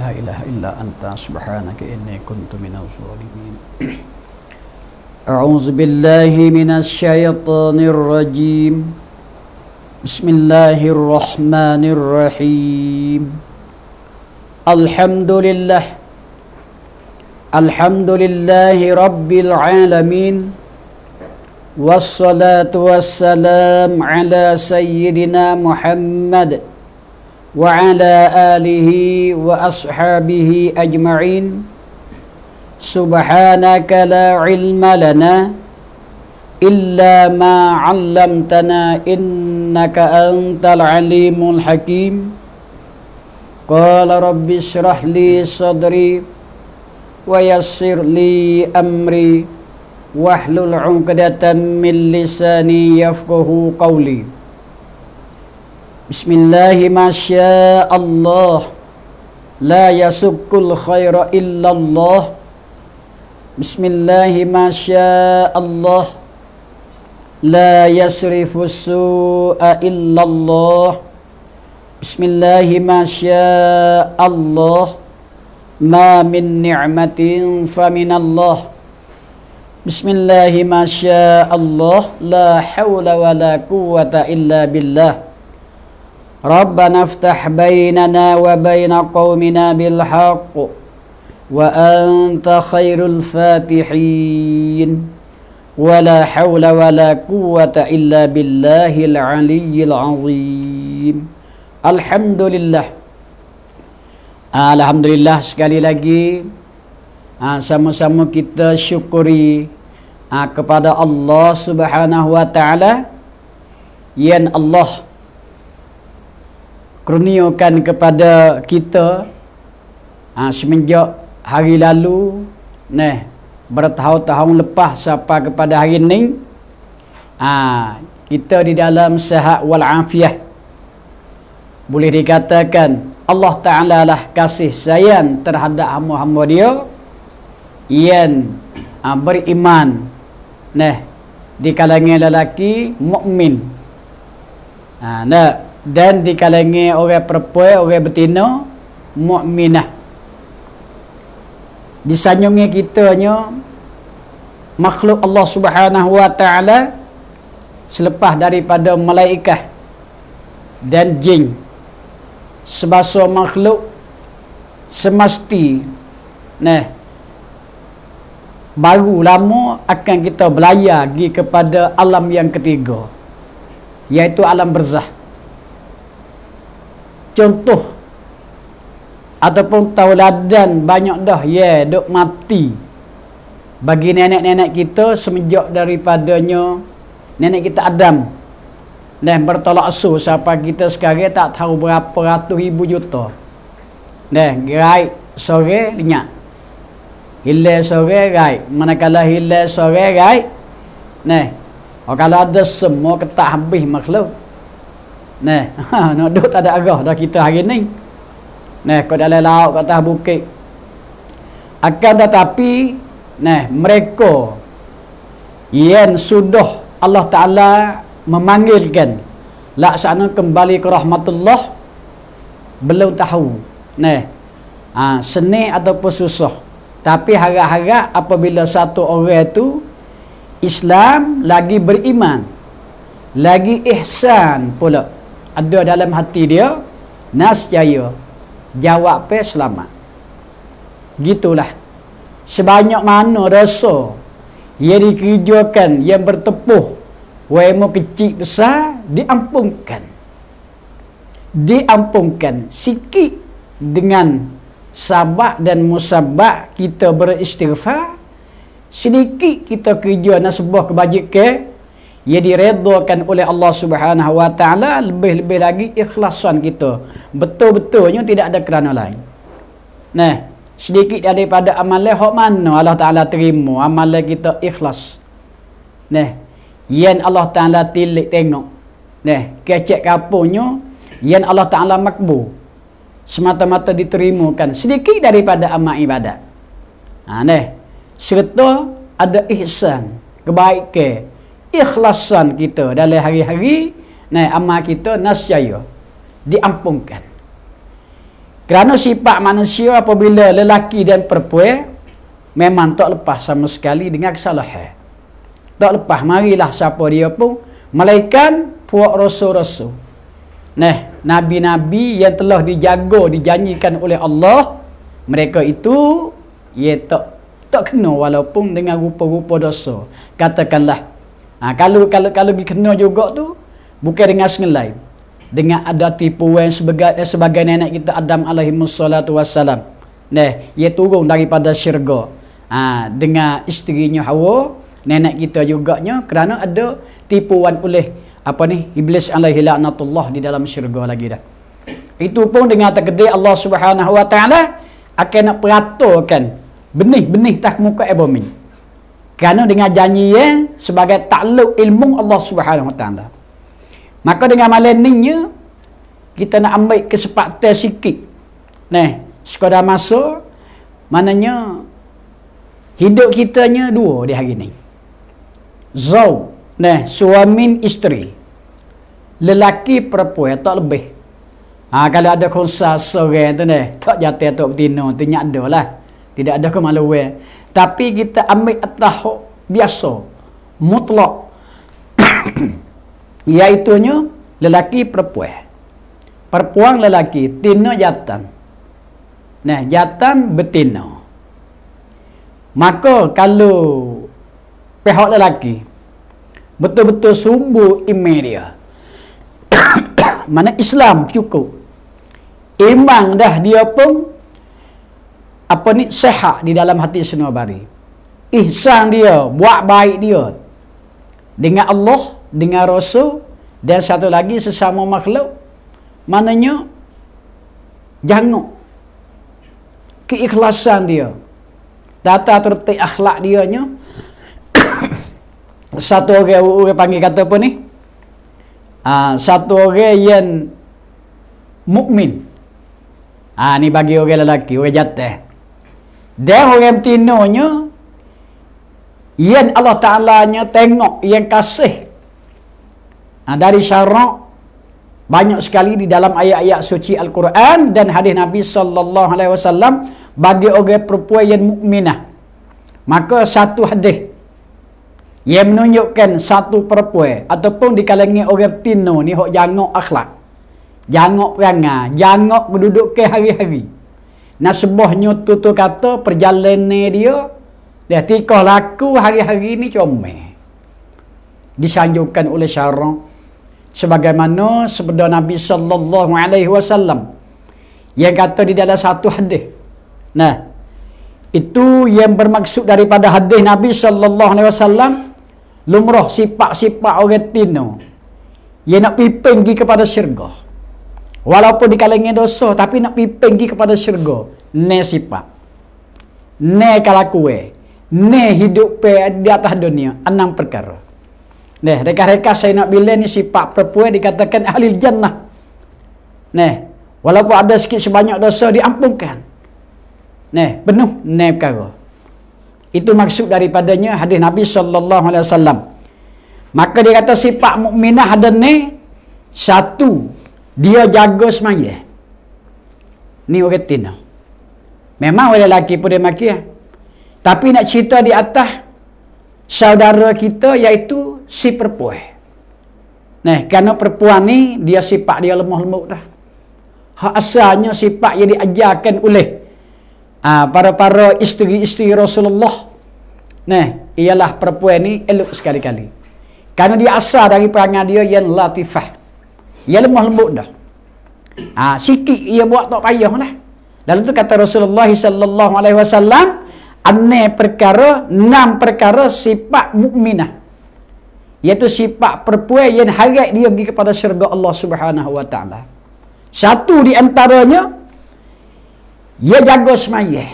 لا إله إلا أنت سبحانك إني كنت من الظالمين أعوذ بالله من الشيطان الرجيم بسم الله الرحمن الرحيم الحمد لله الحمد لله رب العالمين والصلاة والسلام على سيدنا محمد وعلى آله وأصحابه أجمعين سبحانك لا علم لنا إلا ما علمتنا إنك أنت العليم الحكيم قال رب اشرح لي صدري ويسر لي أمري واحلل عقدة من لساني يفقه قولي بسم الله ما شاء الله لا يسبق الخير إلا الله بسم الله ما شاء الله لا يسرف السوء إلا الله بسم الله ما شاء الله ما من نعمة فمن الله بسم الله ما شاء الله لا حول ولا قوة إلا بالله ربنا افتح بيننا وبين قومنا بالحق وأنت خير الفاتحين ولا حول ولا قوة إلا بالله العلي العظيم الحمد لله لله sekali lagi ah, sama-sama kita syukuri ah, kepada Allah Subhanahu wa taala yang Allah kurniakan kepada kita ha, semenjak hari lalu neh bertahun-tahun lepas sampai kepada hari ini ha, kita di dalam sehat wal afiah boleh dikatakan Allah Ta'ala lah kasih sayang terhadap hamba-hamba dia yang ha, beriman neh di kalangan lelaki mukmin. Ha, nah, dan dikalangi orang perempuan orang betina mukminah disanyungi kitanya makhluk Allah Subhanahu wa taala selepas daripada malaikat dan jin sebasa makhluk semesti nah baru lama akan kita belayar pergi kepada alam yang ketiga iaitu alam berzah contoh ataupun tauladan banyak dah ya yeah, dok mati bagi nenek-nenek kita semenjak daripadanya nenek kita Adam dan bertolak su siapa kita sekarang tak tahu berapa ratus ribu juta dan gerai sore linyak hilai sore gerai manakala hilai sore gerai nah oh, kalau ada semua ketak habis makhluk Nah, ha, nak duduk tak ada agak dah kita hari ni. Nah, kau dalam laut, kau atas bukit. Akan tetapi, nah, mereka yang sudah Allah Ta'ala memanggilkan laksana kembali ke rahmatullah belum tahu nah ha, seni ataupun susah tapi harap-harap apabila satu orang itu Islam lagi beriman lagi ihsan pula ada dalam hati dia nasjaya jawab pe selamat gitulah sebanyak mana rasa ia dikerjakan yang bertepuh waimu kecil besar diampunkan diampunkan sikit dengan sabak dan musabak kita beristighfar sedikit kita kerja nasbah kebajikan ia diredakan oleh Allah Subhanahu wa taala lebih-lebih lagi ikhlasan kita betul-betulnya tidak ada kerana lain nah sedikit daripada amalan hok mana Allah taala terima amalan kita ikhlas nah yang Allah taala tilik tengok nah kecek kapunya yang Allah taala makbu, semata-mata diterimakan sedikit daripada amal ibadat ha, nah serta ada ihsan kebaikan ikhlasan kita dalam hari-hari nai amal kita nasyaya diampunkan kerana sifat manusia apabila lelaki dan perempuan memang tak lepas sama sekali dengan kesalahan tak lepas marilah siapa dia pun malaikat puak rasul-rasul nah nabi-nabi yang telah dijaga dijanjikan oleh Allah mereka itu ia tak tak kena walaupun dengan rupa-rupa dosa katakanlah Ha, kalau kalau kalau dikena juga tu bukan dengan sengelai. Dengan ada tipuan sebagai eh, sebagai nenek kita Adam alaihi wassalatu wassalam. Neh, ia turun daripada syurga. Ha, dengan isterinya Hawa, nenek kita juga nya kerana ada tipuan oleh apa ni iblis alaihi laknatullah di dalam syurga lagi dah. Itu pun dengan takdir Allah Subhanahu wa taala akan nak peraturkan benih-benih tak muka ebomin. Eh, kerana dengan janji yang sebagai takluk ilmu Allah Subhanahu Wa Taala. Maka dengan malam ini kita nak ambil kesempatan sikit. Nah, sekadar masa mananya hidup kita nya dua di hari ini. Zau, nah suami isteri. Lelaki perempuan tak lebih. Ha, kalau ada konsa seorang tu nah, tak jatuh tok betina, tu nyak ada lah. Tidak ada kemaluan, Tapi kita ambil atahok biasa. Mutlak. Iaitunya lelaki perempuan. Perempuan lelaki tina jatan. Nah, jatan betina. Maka kalau pihak lelaki betul-betul sumbu imej dia. Mana Islam cukup. Imang dah dia pun apa ni sehat di dalam hati senobari ihsan dia buat baik dia dengan Allah dengan Rasul dan satu lagi sesama makhluk maknanya jangan keikhlasan dia tata tertik akhlak dia nya satu orang orang panggil kata apa ni ha, satu orang yang mukmin ah ha, ni bagi orang lelaki orang jantan dan orang tinonya yang Allah Ta'ala nya tengok yang kasih. Nah, dari syarak banyak sekali di dalam ayat-ayat suci Al-Quran dan hadis Nabi sallallahu alaihi wasallam bagi orang perempuan yang mukminah. Maka satu hadis yang menunjukkan satu perempuan ataupun di kalangan orang tino ni hok jangok akhlak. Jangok perangai, jangok menduduk ke hari-hari. Nasbahnya tutur kata perjalanan dia dia tikah laku hari-hari ni comel. Disanjungkan oleh syarak sebagaimana sebeda Nabi sallallahu alaihi wasallam yang kata di dalam satu hadis. Nah, itu yang bermaksud daripada hadis Nabi sallallahu alaihi wasallam lumrah sifat-sifat orang tino yang nak pipin pergi kepada syurga. Walaupun di kalangan dosa tapi nak pergi kepada syurga. Ne sifat. Ne kalakue. Ne hidup pe di atas dunia. Enam perkara. Ne, reka-reka saya nak bila ni sifat perempuan dikatakan ahli jannah. Ne, walaupun ada sikit sebanyak dosa diampunkan. Ne, penuh ne perkara. Itu maksud daripadanya hadis Nabi sallallahu alaihi wasallam. Maka dia kata sifat mukminah ada ne satu dia jaga semaya ni orang tina memang orang lelaki pun dia makin eh. tapi nak cerita di atas saudara kita iaitu si perempuan Nah, kerana perempuan ni dia sifat dia lemah-lembut dah. Hak asalnya sifat yang diajarkan oleh ah, para-para isteri-isteri Rasulullah. Nah, ialah perempuan ni elok sekali-kali. Kerana dia asal dari perangai dia yang latifah. Ia lemah lembut dah. Ha, sikit ia buat tak payah lah. Lalu tu kata Rasulullah sallallahu alaihi wasallam, "Anne perkara, enam perkara sifat mukminah." Iaitu sifat perempuan yang harap dia pergi kepada syurga Allah Subhanahu wa taala. Satu di antaranya ia jaga semayah.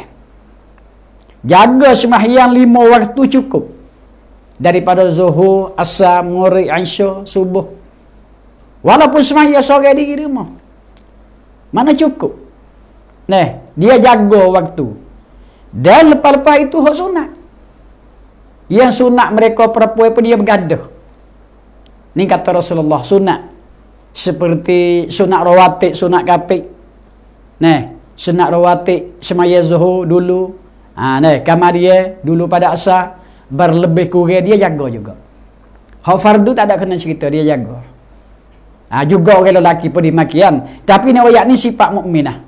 Jaga semayang lima waktu cukup. Daripada zuhur, asar, maghrib, isya, subuh. Walaupun semaya sore di rumah. Mana cukup. Nah, dia jaga waktu. Dan lepas-lepas itu hak sunat. Yang sunat mereka perempuan pun dia bergaduh. Ini kata Rasulullah sunat. Seperti sunat rawatik, sunat kapik. Nah, sunat rawatik semaya zuhur dulu. Ha, nah, kamar dia dulu pada asa Berlebih kurang dia jaga juga. Hak fardu tak ada kena cerita dia jaga. Ha, juga orang lelaki pun dimakian. Tapi ni ayat ni sifat mukminah.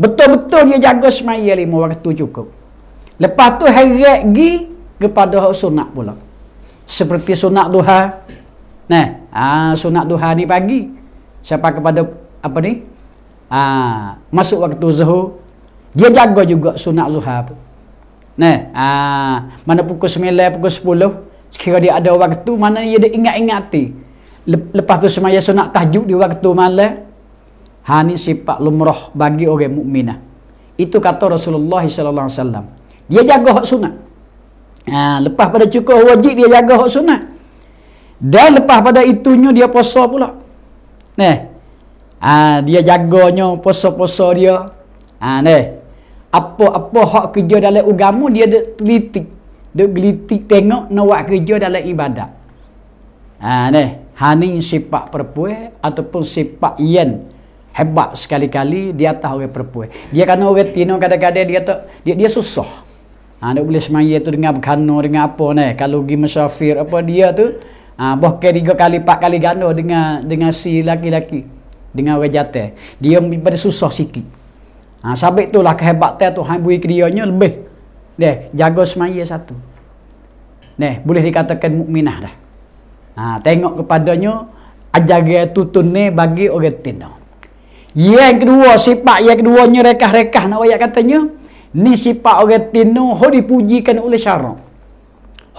Betul-betul dia jaga semaya lima waktu cukup. Lepas tu heret gi kepada sunat pula. Seperti sunat duha. Nah, ha, sunat duha ni pagi. Siapa kepada apa ni? Ha, masuk waktu zuhur. Dia jaga juga sunat zuha pun. Nah, ha, mana pukul 9, pukul 10. Sekiranya dia ada waktu, mana dia ingat-ingati. -ingat lepas tu semaya sunat tahajud di waktu malam ha ni sifat lumrah bagi orang mukminah itu kata Rasulullah sallallahu alaihi wasallam dia jaga hak sunat ha lepas pada cukup wajib dia jaga hak sunat dan lepas pada itunya dia puasa pula neh ha dia jaganya puasa-puasa dia ha neh apa-apa hak kerja dalam agama dia dek gelitik dek gelitik tengok nak buat kerja dalam ibadat Ha ni, hani sifat perempuan ataupun sifat yen hebat sekali-kali dia tahu orang perempuan. Dia kena orang tino kadang-kadang dia tak dia, dia susah. Ha dia boleh semaya tu dengan berkano dengan apa ni. Kalau pergi musafir apa dia tu ha boh ke tiga kali empat kali gano dengan dengan si laki-laki dengan orang jatah. Dia pada susah sikit. Ha sabik itulah kehebatan Tuhan bui kerianya lebih. Deh, jaga semaya satu. Nih, boleh dikatakan mukminah dah. Ha, tengok kepadanya ajaran tutun ni bagi orang Tino. Yang kedua, sifat yang keduanya rekah-rekah nak ayat katanya, ni sifat orang Tino ho dipujikan oleh syarak.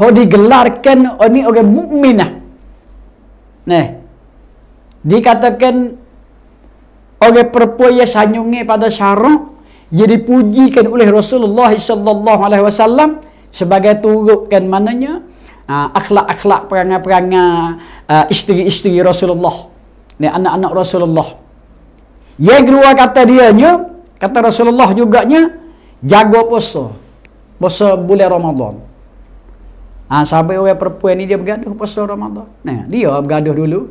Ho digelarkan oni orang mukminah. Nah. Dikatakan orang perempuan yang sanyungi pada syarak ia dipujikan oleh Rasulullah sallallahu alaihi wasallam sebagai turutkan mananya akhlak-akhlak ha, perangai-perangai uh, isteri-isteri Rasulullah ni anak-anak Rasulullah yang kedua kata dia nya kata Rasulullah juganya jaga puasa puasa bulan Ramadan ha, sampai orang perempuan ni dia bergaduh puasa Ramadan nah, dia bergaduh dulu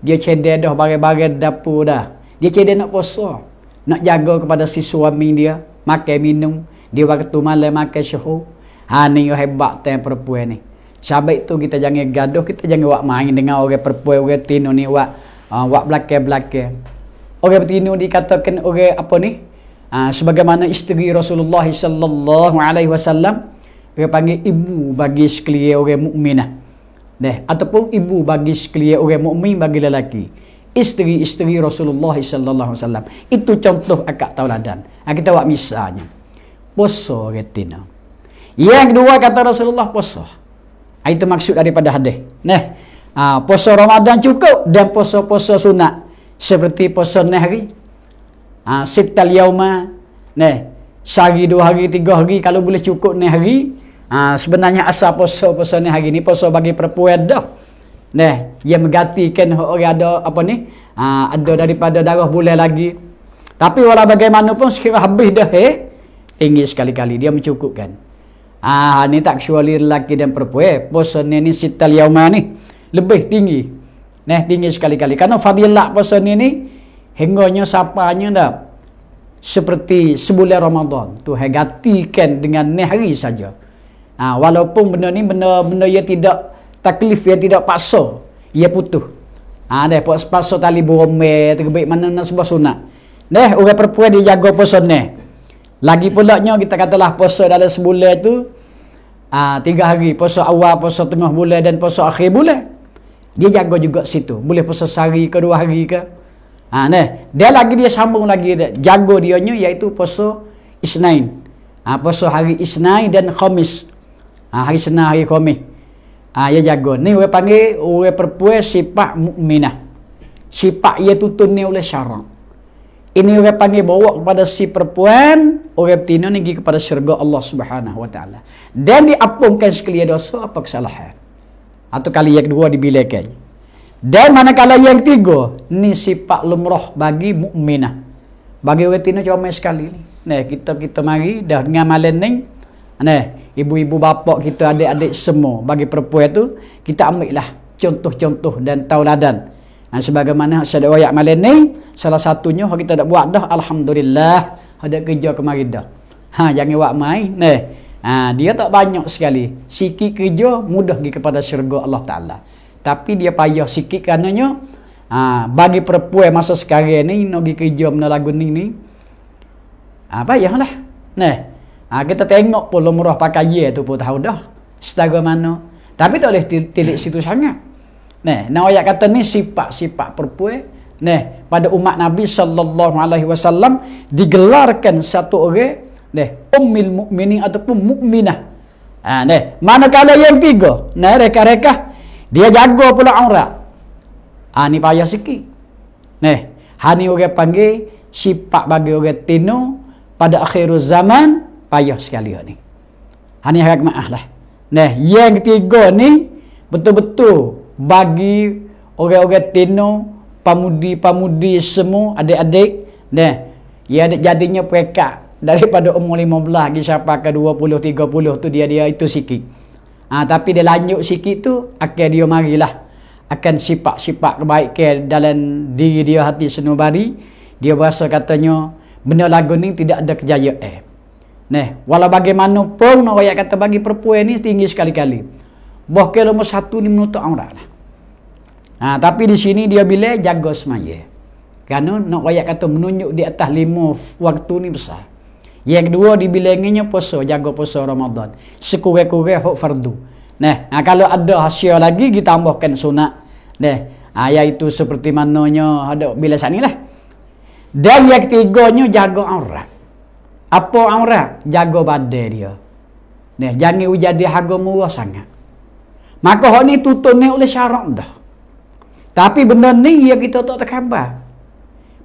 dia cedek dah bareng-bareng dapur dah dia cedek nak puasa nak jaga kepada si suami dia makan minum dia waktu malam makan syuhu ha ni hebat tem perempuan ni Syabai itu kita jangan gaduh, kita jangan buat main dengan orang perempuan, orang tino ni buat buat uh, belakang-belakang. Orang tino dikatakan orang apa ni? Ah, sebagaimana isteri Rasulullah sallallahu alaihi wasallam dia panggil ibu bagi sekalian orang mukminah. Deh, ataupun ibu bagi sekalian orang mukmin bagi lelaki. Isteri-isteri Rasulullah sallallahu wasallam. Itu contoh akak tauladan. Ha, kita buat misalnya. Puasa orang tino. Yang kedua kata Rasulullah puasa. Ha, itu maksud daripada hadis. Neh. Ha, puasa Ramadan cukup dan puasa-puasa sunat seperti puasa ni hari. Ha, sittal yauma. Neh. Sehari dua hari tiga hari kalau boleh cukup ni hari. Ha, sebenarnya asal puasa-puasa ni hari ni puasa bagi perempuan dah. Neh, ia menggantikan orang ada apa ni? Ha, ada daripada darah bulan lagi. Tapi walau bagaimanapun sekiranya habis dah eh, tinggi sekali-kali dia mencukupkan. Ah ini tak kecuali lelaki dan perempuan eh. puasa ni ni sital yauma ni lebih tinggi. Neh tinggi sekali-kali. Karena fadilah puasa lah ni ni hingganya sapanya dah seperti sebulan Ramadan. Tu hegatikan dengan ni hari saja. Ah walaupun benda ni benda-benda ia tidak taklif ia tidak paksa, ia putus. Ah deh puasa tali bomel terbaik mana nak sebab sunat. Neh orang perempuan dia jaga puasa ni. Lagi pula pulaknya kita katalah puasa dalam sebulan itu uh, ah, tiga hari, puasa awal, puasa tengah bulan dan puasa akhir bulan. Dia jaga juga situ. Boleh puasa sehari ke dua hari ke. Ha, ne. Dia lagi dia sambung lagi. Dia. Jaga dia ni iaitu puasa Isnain. Ha, puasa hari Isnain dan Khomis. Ha, hari Senai, hari Khomis. Ha, dia jaga. Ni orang panggil orang perpuas sifat mu'minah. Sifat ia tutun ni oleh syarang. Ini orang panggil bawa kepada si perempuan, orang tino ni pergi kepada syurga Allah Subhanahu Wa Taala. Dan diapungkan sekalian dosa apa kesalahan? Atau kali yang kedua dibilangkan. Dan mana manakala yang tiga, ni si Pak lumrah bagi mukminah. Bagi orang tino cuma sekali ni. Nah, kita kita mari dah dengan malam ni. Nah, ibu-ibu bapak kita adik-adik semua bagi perempuan tu kita ambil lah contoh-contoh dan tauladan. Dan ha, sebagaimana saya dah wayak malam ni, salah satunya kalau kita dah buat dah, Alhamdulillah, ada kerja kemari dah. Ha, jangan buat main. Nih. Ha, dia tak banyak sekali. Sikit kerja mudah pergi kepada syurga Allah Ta'ala. Tapi dia payah sikit kerananya, ha, bagi perempuan masa sekarang ni, nak pergi kerja benda lagu ni ni, ha, payah lah. Nih. Ha, kita tengok pun lumrah pakai ye tu pun tahu dah. Setara mana. Tapi tak boleh tilik situ sangat. Nah, nak ayat kata ni sifat-sifat perempuan. Nah, pada umat Nabi sallallahu alaihi wasallam digelarkan satu orang nah ummul mukminin ataupun mukminah. Ha nah, manakala yang tiga, nah reka-reka dia jaga pula aurat. Ha ni payah sikit. Nah, hani orang panggil sifat bagi orang tino pada akhir zaman payah sekali ni. Hani hak maah lah. Nah, yang tiga ni betul-betul bagi orang-orang tino pamudi-pamudi semua adik-adik deh ia jadinya perekat daripada umur 15 lagi siapa ke 20 30 tu dia dia itu sikit ha, tapi dia lanjut sikit tu akan dia marilah akan sifat-sifat kebaikan dalam diri dia hati senubari dia berasa katanya benda lagu ni tidak ada kejayaan eh. Neh, walau bagaimanapun orang yang kata bagi perempuan ni tinggi sekali-kali. Bahkan nombor satu ni menutup aurat lah. Ha, tapi di sini dia bila jaga semaya. Kerana nak rakyat kata menunjuk di atas lima waktu ni besar. Yang kedua di dibilanginya puasa, jaga puasa Ramadan. Sekurang-kurang hak fardu. Nah, ha, kalau ada hasil lagi kita tambahkan sunat. Nah, ha, iaitu seperti mananya ada bila sini lah. Dan yang ketiganya jaga aurat. Apa aurat? Jaga badan dia. Nah, jangan jadi harga murah sangat. Maka hak ni tutup ni oleh syarat dah. Tapi benda ni ya kita tak terkhabar.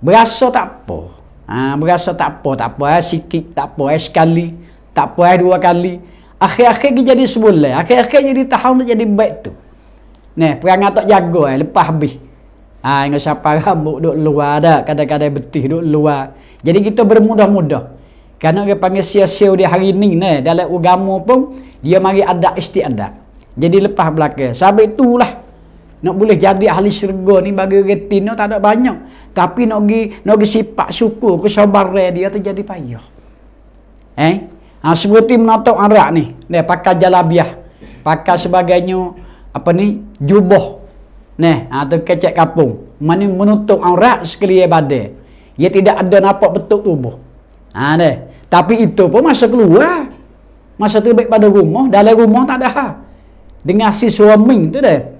Berasa tak apa. Ha, berasa tak apa, tak apa eh, sikit, tak apa eh, sekali, tak apa eh, dua kali. Akhir-akhir dia jadi sebulan, akhir-akhir jadi tahun dia jadi baik tu. Ni, perangai tak jaga eh, lepas habis. Ha, dengan siapa rambut duduk luar dah, kadang-kadang betih duduk luar. Jadi kita bermudah-mudah. Kerana dia panggil sia-sia dia hari ni, ni dalam agama pun, dia mari adat istiadat. Jadi lepas belakang, sahabat itulah. Nak boleh jadi ahli syurga ni bagi retina tak ada banyak. Tapi nak pergi, nak pergi sifat syukur ke sabar dia tu jadi payah. Eh? Ha, seperti menotok arak ni. Dia pakai jalabiah. Pakai sebagainya, apa ni, jubah. Nih, atau ha, kecek kapung. Mana menutup aurat sekali badai. Ia tidak ada nampak betul tubuh. Ha, deh. Tapi itu pun masa keluar. Masa tu baik pada rumah. Dalam rumah tak ada hal. Dengan si suami tu deh.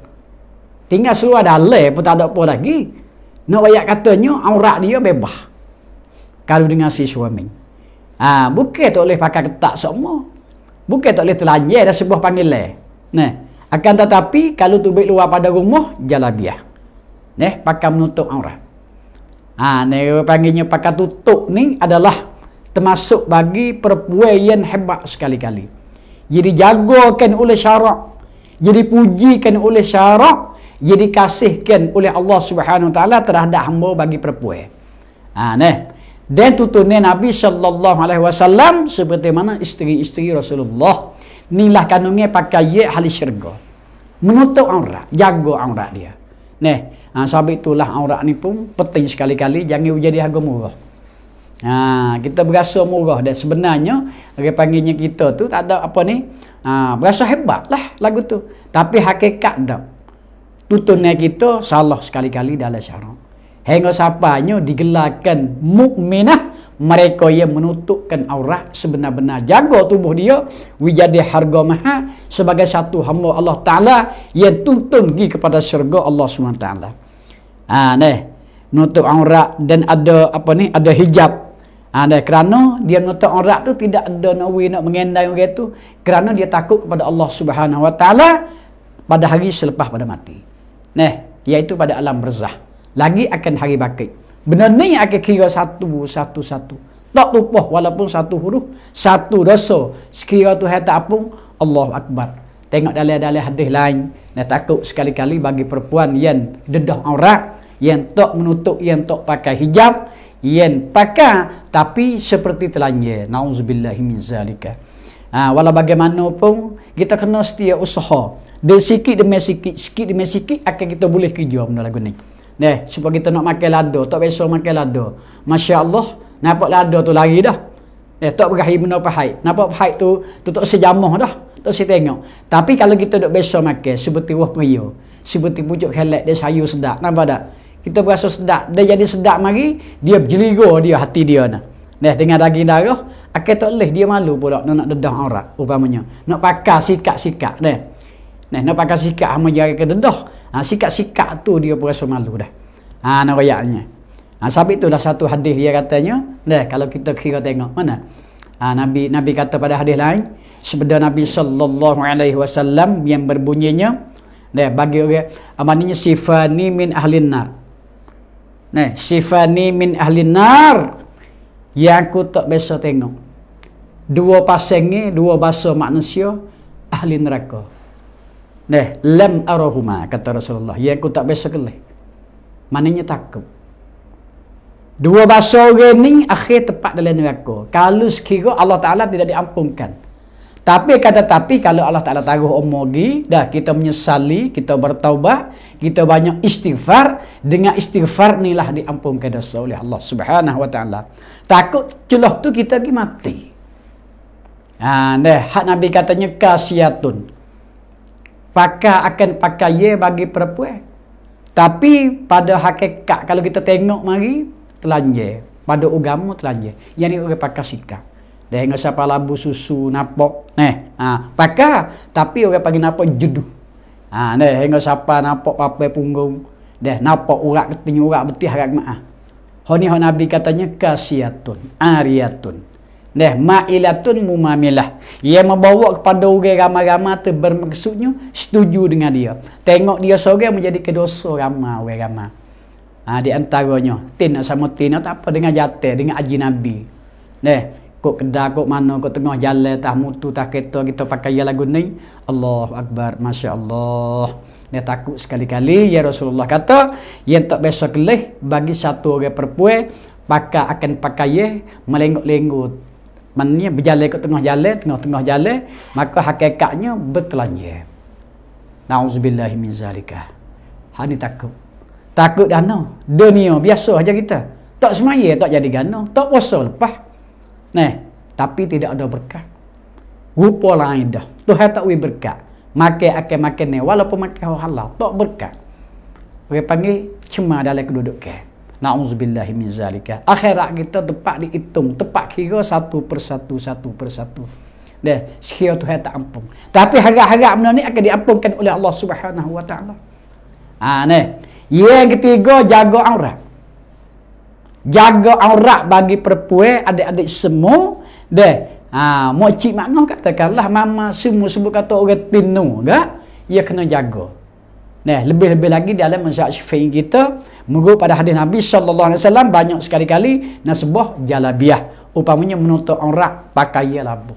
Tinggal seluar dalai pun tak ada apa lagi. Nak no, ayat katanya, aurat dia bebas. Kalau dengan si suami. Ha, bukan tak boleh pakai ketak semua. Bukan tak boleh telanjir dan sebuah panggilan. Nah, akan tetapi, kalau tubik luar pada rumah, jalan biar. Nah, pakai menutup aurat. Ha, ni panggilnya pakai tutup ni adalah termasuk bagi perempuan yang hebat sekali-kali. Jadi jagakan oleh syarak. Jadi pujikan oleh syarak ia dikasihkan oleh Allah Subhanahu taala terhadap hamba bagi perempuan. Ha neh. Dan tutunnya Nabi sallallahu alaihi wasallam seperti mana isteri-isteri Rasulullah nilah kanungnya pakai ye ya ahli syurga. Menutup aurat, jaga aurat dia. Neh. Ha sebab itulah aurat ni pun penting sekali-kali jangan menjadi harga murah. Ha, kita berasa murah dan sebenarnya orang panggilnya kita tu tak ada apa ni. Ha, berasa hebat lah lagu tu. Tapi hakikat tak tutunnya kita salah sekali-kali dalam syarat. Hingga sapanya digelarkan mukminah mereka yang menutupkan aurat sebenar-benar jaga tubuh dia wijadi harga maha sebagai satu hamba Allah Ta'ala yang tuntun pergi kepada syurga Allah Subhanahu SWT ha, nih, nutup aurat dan ada apa ni ada hijab ha, nih, kerana dia nutup aurat tu tidak ada nak wih nak mengendai orang tu kerana dia takut kepada Allah Subhanahu Wa Ta'ala pada hari selepas pada mati Nah, iaitu pada alam berzah. Lagi akan hari bakit. Benar ni yang akan kira satu, satu, satu. Tak lupuh walaupun satu huruf, satu dosa. Sekira tu hata apa, Allah Akbar. Tengok dalil-dalil hadis lain. Nah, takut sekali-kali bagi perempuan yang dedah aurat, yang tak menutup, yang tak pakai hijab, yang pakai tapi seperti telanje. Nauzubillahi min zalika. Ha, walau bagaimanapun, kita kena setia usaha. Dia sikit demi sikit, sikit demi sikit akan kita boleh kerja benda lagu ni. Nah, sebab kita nak makan lada, tak biasa makan lada. Masya-Allah, nampak lada tu lari dah. Eh, tak berahi benda apa haid. Nampak haid tu, tu tak sejamah dah. Tak saya tengok. Tapi kalau kita dok biasa makan, seperti wah pria. Seperti pucuk helak, dia sayur sedap. Nampak tak? Kita berasa sedap. Dia jadi sedap mari, dia berjeligo dia hati dia. Nah, Neh dengan daging darah, akan tak boleh. Dia malu pula nak dedah orang, upamanya. Nak pakar sikap-sikap. neh. Sikap, Nah, nak pakai sikap sama jari kedendah. Ha, sikap-sikap tu dia pun rasa malu dah. Ha, nak rakyatnya. Ha, sebab itulah satu hadis dia katanya. Nah, kalau kita kira tengok mana. Ha, Nabi Nabi kata pada hadis lain. Sebenarnya Nabi Sallallahu Alaihi Wasallam yang berbunyinya. Nah, bagi orang. amannya ha, sifani min ahli nar. Nah, sifani min ahli nar. Yang aku tak biasa tengok. Dua pasangnya, dua bahasa manusia. Ahli neraka. Nah, lam arahuma kata Rasulullah. Ya aku tak biasa kelih. Maknanya takut. Dua bahasa orang ni akhir tepat dalam neraka. Kalau sekira Allah Taala tidak diampunkan. Tapi kata tapi kalau Allah Taala taruh umur dah kita menyesali, kita bertaubat, kita banyak istighfar, dengan istighfar nilah diampunkan dosa oleh Allah Subhanahu wa taala. Takut celah tu kita pergi mati. Ha, nah, hak Nabi katanya kasiatun pakai akan pakai ye bagi perempuan. Tapi pada hakikat kalau kita tengok mari telanjir. Pada agama telanjir. Yang ni orang pakai sikap. Dah hingga siapa labu susu napok. Neh. Ha, pakai tapi orang panggil napok jeduh. Ha, neh hingga siapa napok papai punggung. Dah napok urat ketinya urat betih harap maaf. Ah. Honi hon Nabi katanya kasiatun, ariatun. Nah, ma'ilatun mumamilah. Ia membawa kepada orang ramai-ramai tu bermaksudnya setuju dengan dia. Tengok dia seorang menjadi kedosa ramai orang ramai. Ha, di antaranya, tina sama tina tak apa dengan jatah, dengan aji nabi. Nah, kok kedah, kok mana, kok tengah jalan, tak mutu, tak kereta, kita pakai lagu ni. Allah Akbar, Masya Allah. Dia takut sekali-kali, ya Rasulullah kata, yang tak besok leh bagi satu orang perempuan, pakai akan pakai melengok-lengok Maknanya berjalan ke tengah jalan, tengah-tengah jalan, maka hakikatnya bertelanjir. Nauzubillah min zalika. Hani takut. Takut dana. Dunia biasa aja kita. Tak semaya, tak jadi gana, tak puasa lepas. Nah, tapi tidak ada berkat. Rupa lain dah. Tuhan tak wi berkat. Makan akan makan ni walaupun makan halal, tak berkat. Orang panggil cuma dalam kedudukan. Ke. Na'uzubillahi min zalika. Akhirat kita tepat dihitung. Tepat kira satu persatu, satu persatu. Dah, sekira Tuhan tak ampun. Tapi harga-harga benda ni akan diampunkan oleh Allah subhanahu wa ta'ala. Ha, ni. Yang ketiga, jaga aurat. Jaga aurat bagi perempuan, adik-adik semua. Dah, ha, mak cik makna katakanlah, mama semua sebut kata orang tinu. Tak? Ia kena jaga. Nah, lebih-lebih lagi dalam mazhab Syafi'i kita, menurut pada hadis Nabi sallallahu alaihi wasallam banyak sekali-kali nasbah jalabiah, upamanya menutup aurat pakai labuh.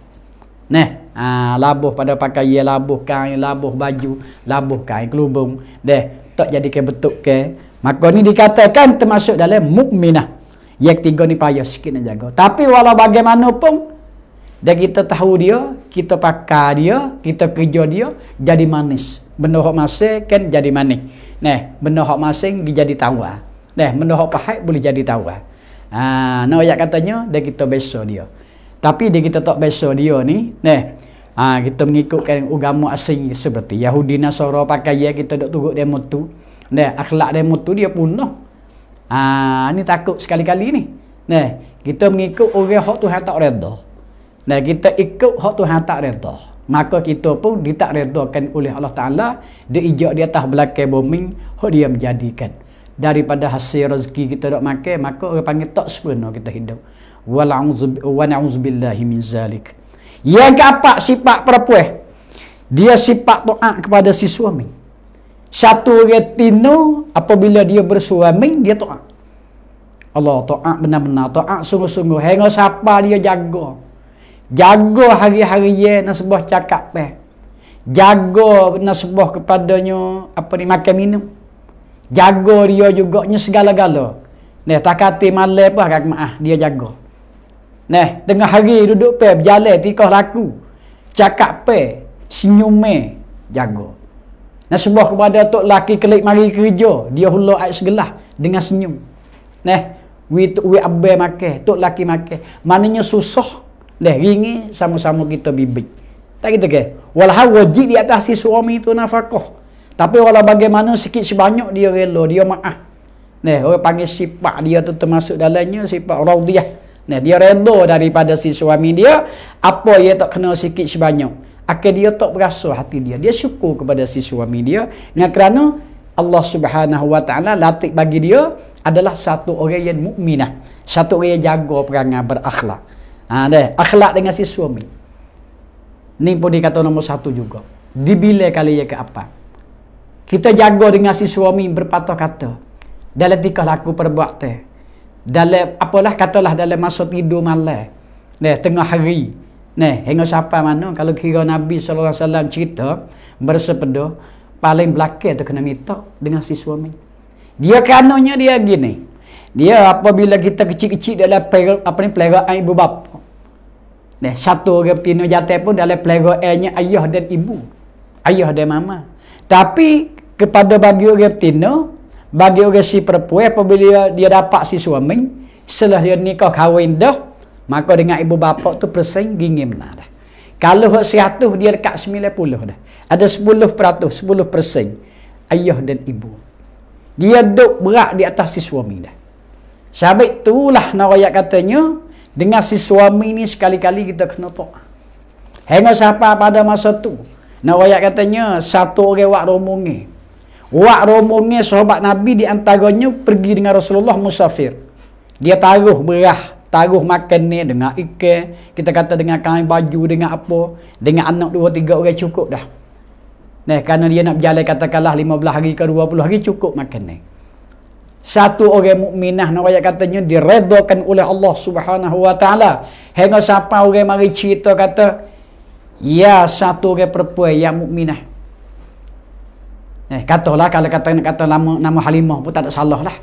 Nah, ha, labuh pada pakai labuh kain, labuh baju, labuh kain kelubung. Deh, tak jadi ke betuk ke. Maka ni dikatakan termasuk dalam mukminah. Yang tiga ni payah sikit nak jaga. Tapi walau bagaimanapun, dan kita tahu dia, kita pakai dia, kita kerja dia, jadi manis. Benda hok masih kan jadi manis. Neh benda hok masing jadi tawa. Ah. Neh benda hok pahit boleh jadi tawa. Ah, ha, nah ayat katanya dia kita besa dia. Tapi dia kita tak besa dia ni, Neh Ha, kita mengikutkan agama asing seperti Yahudi Nasara pakai ya kita dok tunggu demo tu. Neh akhlak demo tu dia punah. Ah, ha, ni takut sekali-kali ni. Neh kita mengikut orang hok Tuhan tak redha dan kita ikut hak Tuhan tak reda maka kita pun ditakredakan oleh Allah Ta'ala dia ijak di atas belakang bumi hak dia menjadikan daripada hasil rezeki kita nak makan maka orang panggil tak sepenuh kita hidup wala'udzubillahi min zalik yang keapa sifat perempuan dia sifat doa kepada si suami satu retino apabila dia bersuami dia doa Allah doa benar-benar doa sungguh-sungguh hingga siapa dia jaga Jago hari-hari ye sebuah cakap pe. Eh. Jaga nasbah kepadanya apa ni makan minum. jago dia juga nya segala-gala. Neh tak kata malam pun akan maaf dia jago. Neh tengah hari duduk pe berjalan tikah laku. Cakap pe senyum jago. jaga. sebuah kepada tok laki kelik mari kerja, dia hulur air segelah dengan senyum. Neh, we we abai makan, tok laki makan. Maknanya susah. Deh, ringi sama-sama kita bibik. Tak kita ke? Walha wajib di atas si suami itu nafkah. Tapi walau bagaimana sikit sebanyak dia rela, dia maaf. Nih, orang panggil sifat dia tu termasuk dalamnya sifat raudiah. Nih, dia redha daripada si suami dia apa dia tak kena sikit sebanyak. Akhir dia tak berasa hati dia. Dia syukur kepada si suami dia dengan kerana Allah Subhanahu Wa Taala latih bagi dia adalah satu orang yang mukminah, satu orang yang jaga perangai berakhlak. Ha, deh, akhlak dengan si suami. Ni pun dikata nombor satu juga. Dibila kali ya ke apa? Kita jaga dengan si suami berpatah kata. Dalam tikah laku perbuatan. Dalam apalah katalah dalam masa tidur malam. Deh, tengah hari. Nah, hingga siapa mana kalau kira Nabi sallallahu alaihi wasallam cerita bersepeda paling belakang tu kena minta dengan si suami. Dia kanonya dia gini. Dia apabila kita kecil-kecil dalam apa ni pelera ibu bapa Nah, satu orang pina jatuh pun dalam pelera airnya ayah dan ibu. Ayah dan mama. Tapi kepada bagi orang pina, bagi orang si perempuan apabila dia dapat si suami, selepas dia nikah kahwin dah, maka dengan ibu bapa tu persen gingin menang lah Kalau hak 100 dia dekat 90 dah. Ada 10 peratus, 10 persen. Ayah dan ibu. Dia duk berat di atas si suami dah. Sabit itulah narayat katanya, dengan si suami ni sekali-kali kita kena tak? Hengo siapa pada masa tu? Nak wayak katanya satu orang wak romongi. Wak romongi sahabat Nabi di antaranya pergi dengan Rasulullah musafir. Dia taruh berah, taruh makan ni dengan ikan, kita kata dengan kain baju dengan apa, dengan anak dua tiga orang cukup dah. Nah, kerana dia nak berjalan katakanlah lima 15 hari ke dua puluh hari cukup makan ni satu orang mukminah nak ayat katanya diredakan oleh Allah Subhanahu wa taala. Hingga siapa orang mari cerita kata ya satu orang perempuan yang mukminah. Eh katalah kalau kata nak kata nama nama Halimah pun tak ada salah lah.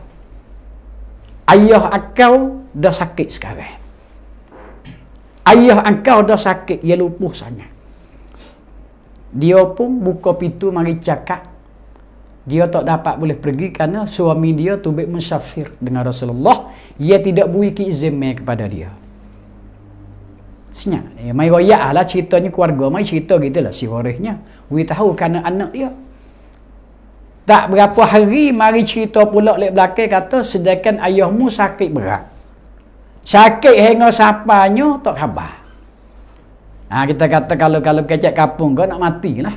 Ayah akau dah sakit sekarang. Ayah engkau dah sakit, ia ya lupuh sangat. Dia pun buka pintu mari cakap dia tak dapat boleh pergi kerana suami dia tu baik musafir dengan Rasulullah ia tidak bui ki kepada dia senyap ya, mai royak lah ceritanya keluarga mai cerita gitu lah si warisnya we tahu kerana anak dia tak berapa hari mari cerita pula lep belakang kata sedangkan ayahmu sakit berat sakit hingga sapanya tak khabar ha, kita kata kalau kalau kecek kapung kau nak mati lah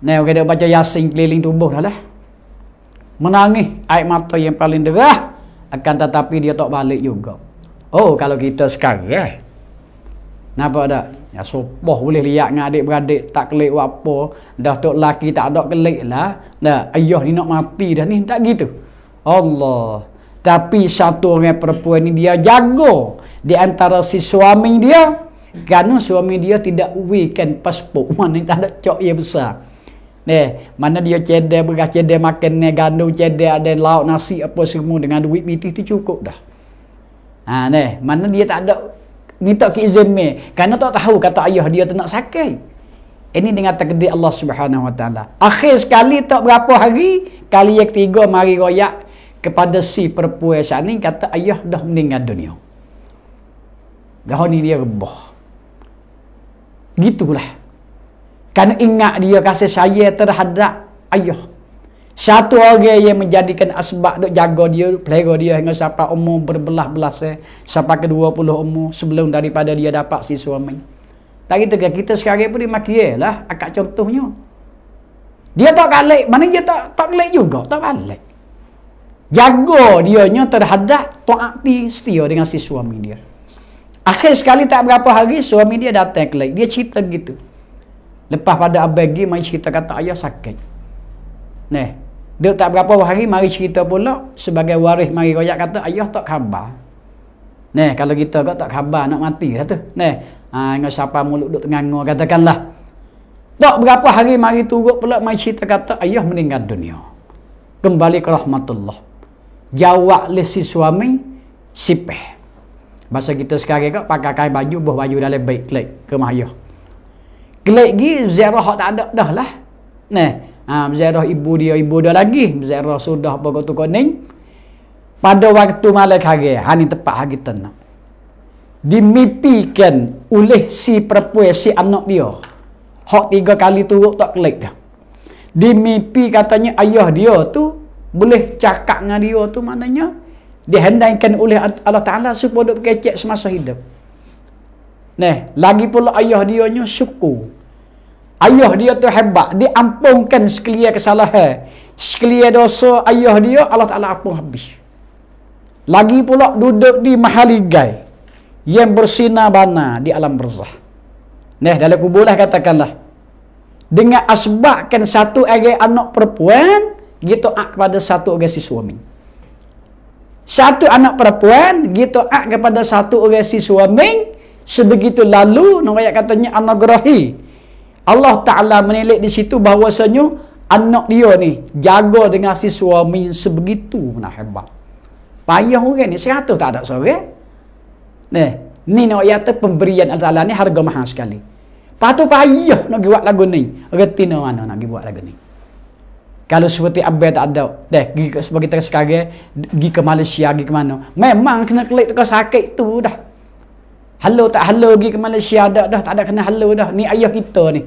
nak kena baca yasin keliling tubuh dah lah. Menangis air mata yang paling derah. Akan tetapi dia tak balik juga. Oh, kalau kita sekarang. Eh? Nampak tak? Ya, sopoh boleh lihat dengan adik-beradik. Tak kelik apa. Dah tu laki tak ada kelik lah. Nah, ayah ni nak mati dah ni. Tak gitu. Allah. Tapi satu orang perempuan ni dia jago. Di antara si suami dia. Kerana suami dia tidak uikan pasport. Mana tak ada cok yang besar. Ni, mana dia cedek beras cedek makan ni gandum cedek ada lauk nasi apa semua dengan duit bitih tu cukup dah. Ha ni, mana dia tak ada minta ke izin ni. Karena tak tahu kata ayah dia tu nak sakit. Ini dengan takdir Allah Subhanahu Wa Taala. Akhir sekali tak berapa hari, kali yang ketiga mari royak kepada si perempuan sana ni kata ayah dah meninggal dunia. Dah ni dia rebah. Gitulah. Kan ingat dia kasih saya terhadap ayah. Satu orang yang menjadikan asbab duk jaga dia, pelera dia hingga siapa umur berbelah-belah eh, saya. siapa ke 20 umur sebelum daripada dia dapat si suami. Tak kita ke kita sekarang pun dia makia eh, lah. Akak contohnya. Dia tak kalik. Mana dia tak, tak kalik juga. Tak kalik. Jaga dianya terhadap tuan tuakti setia dengan si suami dia. Akhir sekali tak berapa hari suami dia datang ke Dia cerita gitu. Lepas pada abang pergi, mari cerita kata ayah sakit. Neh Dia tak berapa hari, mari cerita pula. Sebagai waris mari royak kata, ayah tak khabar. Neh kalau kita kau tak khabar, nak mati lah tu. Neh Ha, dengan siapa mulut duduk tengah ngor, katakanlah. Tak berapa hari, mari turut pula, mari cerita kata, ayah meninggal dunia. Kembali ke rahmatullah. Jawab le si suami, sipeh. Bahasa kita sekarang kau pakai kain baju, buah baju dah lebih baik, ke mahayah. Kelik lagi ziarah hak tak ada dah lah. Nah, ha, ziarah ibu dia, ibu dia lagi. Ziarah sudah apa kau kuning. Pada waktu malam hari, hani tepat hari tenang. Dimipikan oleh si perempuan, si anak dia. Hak tiga kali tu tak kelik dah. Dimipi katanya ayah dia tu boleh cakap dengan dia tu maknanya dihendakkan oleh Allah Ta'ala supaya dia kecek semasa hidup. Nah, lagi pula ayah dia nya syukur. Ayah dia tu hebat, diampunkan sekalian kesalahan. Sekalian dosa ayah dia Allah Taala ampun habis. Lagi pula duduk di mahaligai yang bersinar bana di alam berzah. Nah, dalam kubur lah katakanlah dengan asbabkan satu agak anak perempuan gitu ak kepada satu orang si suami. Satu anak perempuan gitu ak kepada satu orang si suami sebegitu lalu nawayat katanya anagrahi Allah Ta'ala menilik di situ bahawasanya anak dia ni jaga dengan si suami sebegitu nak hebat payah orang ni seratus tak ada sore eh? ni ni nak yata pemberian Allah Ta'ala ni harga mahal sekali lepas payah nak buat lagu ni reti ni mana nak buat lagu ni kalau seperti abai tak ada deh pergi ke sebagai sekarang pergi ke Malaysia gi ke mana memang kena klik tu sakit tu dah Halau tak halau pergi ke Malaysia ada dah tak ada kena halau dah. Ni ayah kita ni.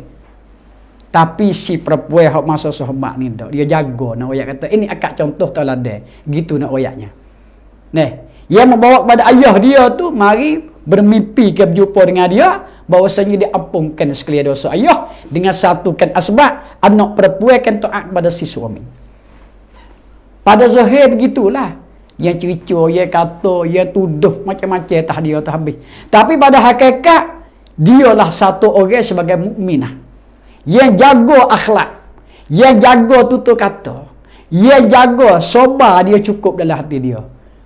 Tapi si perempuan hok masa sahabat ni dah. Dia jaga nak royak kata ini eh, akak contoh teladan. Gitu nak royaknya. Neh, yang membawa kepada ayah dia tu mari bermimpi ke berjumpa dengan dia bahawasanya dia ampunkan sekalian dosa ayah dengan satu kan asbab anak perempuan kan taat pada si suami. Pada zahir begitulah yang cerita, yang kata, yang tuduh macam-macam tah dia tu habis. Tapi pada hakikat dia lah satu orang sebagai mukminah yang jaga akhlak, yang jaga tutur kata, yang jaga soba dia cukup dalam hati dia.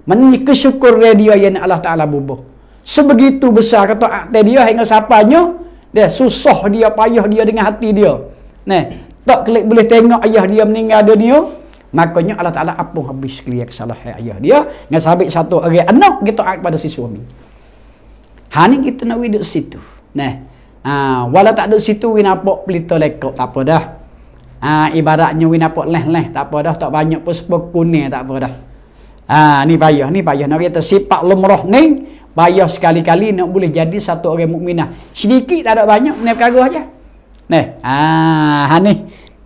Mani kesyukur dia yang Allah Ta'ala bubuh. Sebegitu besar kata akte dia hingga sapanya dia susah dia, payah dia dengan hati dia. Nah, tak klik boleh tengok ayah dia meninggal dunia, dia Makanya Allah Ta'ala apa habis keliak salah ayah dia. Dengan sahabat satu orang anak kita ayat pada si suami. Hanya kita nak widuk situ. Nah. Ha, walau tak ada situ, kita nampak pelita lekok. Tak apa dah. Ha, ibaratnya kita nampak leh-leh. Tak apa dah. Tak banyak pun sepuluh kuning. Tak apa dah. Ha, ni payah, ni payah. Nak kata sifat lemroh ni, payah sekali-kali nak boleh jadi satu orang mukminah. Sedikit tak ada banyak, ni perkara saja. Nih, ha, ha, ni.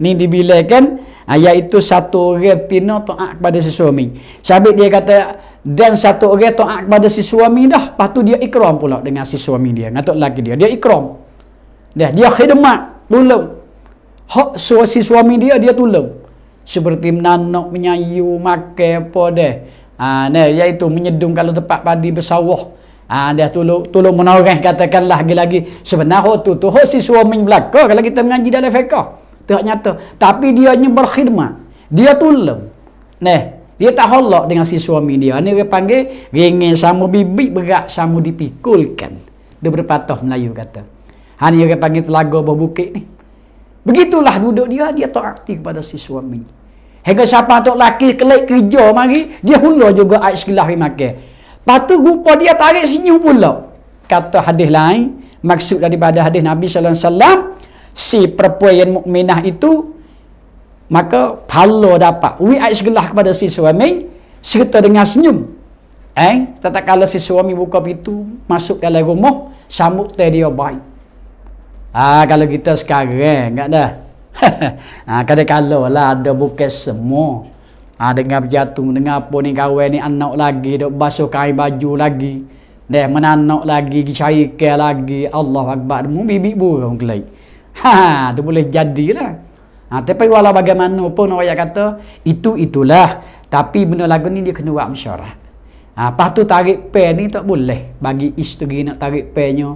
Ni dibilangkan ah, itu satu orang tina taat kepada si suami. Sabit dia kata dan satu orang taat kepada si suami dah. Lepas tu dia ikram pula dengan si suami dia. Ngatuk lagi dia. Dia ikram. Dia, dia khidmat. Tolong. Hak si suami dia, dia tolong. Seperti menanak, menyayu, makan apa dia. Ha, ne, iaitu menyedung kalau tempat padi bersawah. Ha, dia tolong, tolong menoreh katakanlah lagi-lagi. Sebenarnya tu, tu si suami belakang kalau kita mengaji dalam fekah tak nyata tapi dia ni berkhidmat dia tolong neh dia tak holak dengan si suami dia ni dia panggil ringin sama bibik berat sama dipikulkan dia berpatah Melayu kata ha ni dia panggil telaga bawah bukit ni begitulah duduk dia dia tak aktif kepada si suami hingga siapa tok laki kelik kerja mari dia hula juga air segelah dia makan lepas rupa dia tarik senyum pula kata hadis lain maksud daripada hadis Nabi sallallahu alaihi wasallam si perempuan mukminah itu maka pahala dapat wi ai segelah kepada si suami serta dengan senyum eh tetap kalau si suami buka pintu masuk dalam rumah sambut dia baik ah ha, kalau kita sekarang eh enggak dah ha, kadang-kadang lah ada buka semua ha, dengan berjatuh dengan apa ni kawan ni anak lagi dok basuh kain baju lagi deh menanak lagi cari lagi Allah akbar mu bibik burung kelai Ha, tu boleh jadilah. Ha, tapi walau bagaimanapun orang yang kata itu itulah. Tapi benda lagu ni dia kena buat mesyuarat. Ha, lepas tu tarik pen ni tak boleh bagi isteri nak tarik pennya uh,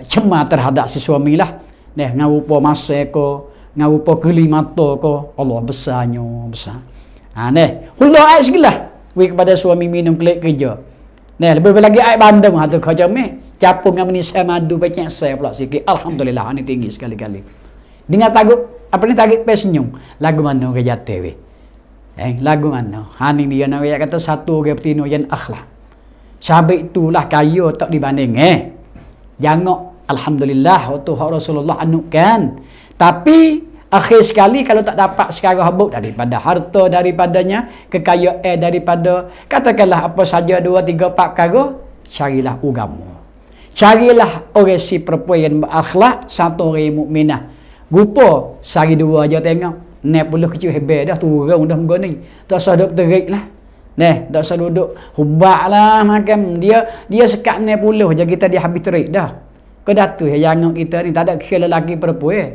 eh, cemar terhadap si suami lah. Nih, dengan rupa masa ko, dengan rupa keli mata ko, Allah besarnya, besar. Ha, nih, hulur air sikit lah. kepada suami minum kelik kerja. Neh lebih-lebih lagi air bandung hatu kerja mek capung yang ini saya madu pecek saya pula sikit Alhamdulillah ini tinggi sekali-kali dengar tagut apa ni tagut pe senyum lagu mana ke jatuh we eh lagu mana han ini dia nak kata satu ke petino yang akhlak sahabat itulah kaya tak dibanding eh jangan Alhamdulillah waktu Rasulullah anukkan tapi akhir sekali kalau tak dapat sekarang habuk daripada harta daripadanya kekayaan daripada katakanlah apa saja dua tiga empat perkara carilah ugamu carilah orang si perempuan yang berakhlak satu orang yang mukminah gupo sari dua aja tengok ne puluh kecil hebat dah turun dah muka ni tak usah duduk terik lah ne tak usah duduk hubak lah macam dia dia sekat ne puluh je kita dia habis terik dah ke datu yang jangan kita ni tak ada kira lelaki perempuan eh.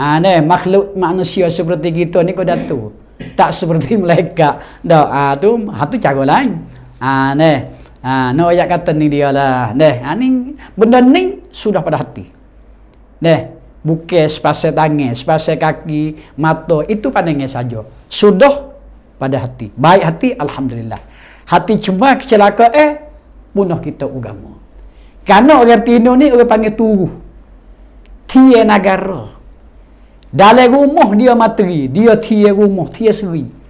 ha, ne makhluk manusia seperti kita ni ke datu tak seperti malaikat dah ha, tu ha, tu cara lain ha, ne Ha, no ayat kata ni dia lah. Deh, ha, ni, benda ni sudah pada hati. Deh, buka sepasai tangan, sepasai kaki, mata, itu pandangnya saja. Sudah pada hati. Baik hati, Alhamdulillah. Hati cuma kecelaka eh, bunuh kita ugamu. Karena orang Tino ni orang panggil turuh. Tia negara. Dalam rumah dia materi, dia tia rumah, tia seri.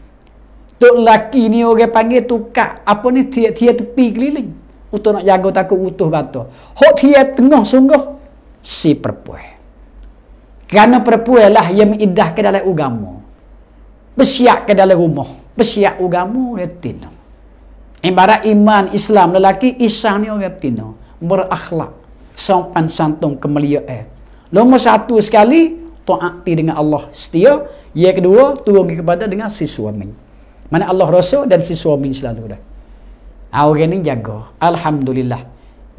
Tok laki ni orang panggil tukar apa ni tiat tiat tepi keliling. Utuh nak jaga takut utuh batu. Hok tiat tengah sungguh si perempuan. Kerana perempuan lah yang mengidah ke dalam agama. Bersiap ke dalam rumah. Bersiap agama orang betina. Ibarat iman Islam lelaki, Islam ni orang betina. Berakhlak. Sampan santun kemuliaan. Eh. Nombor satu sekali, to'ati dengan Allah setia. Yang kedua, turun kepada dengan si suami. Mana Allah rasa dan si suami selalu dah. Ha, orang ni jaga. Alhamdulillah.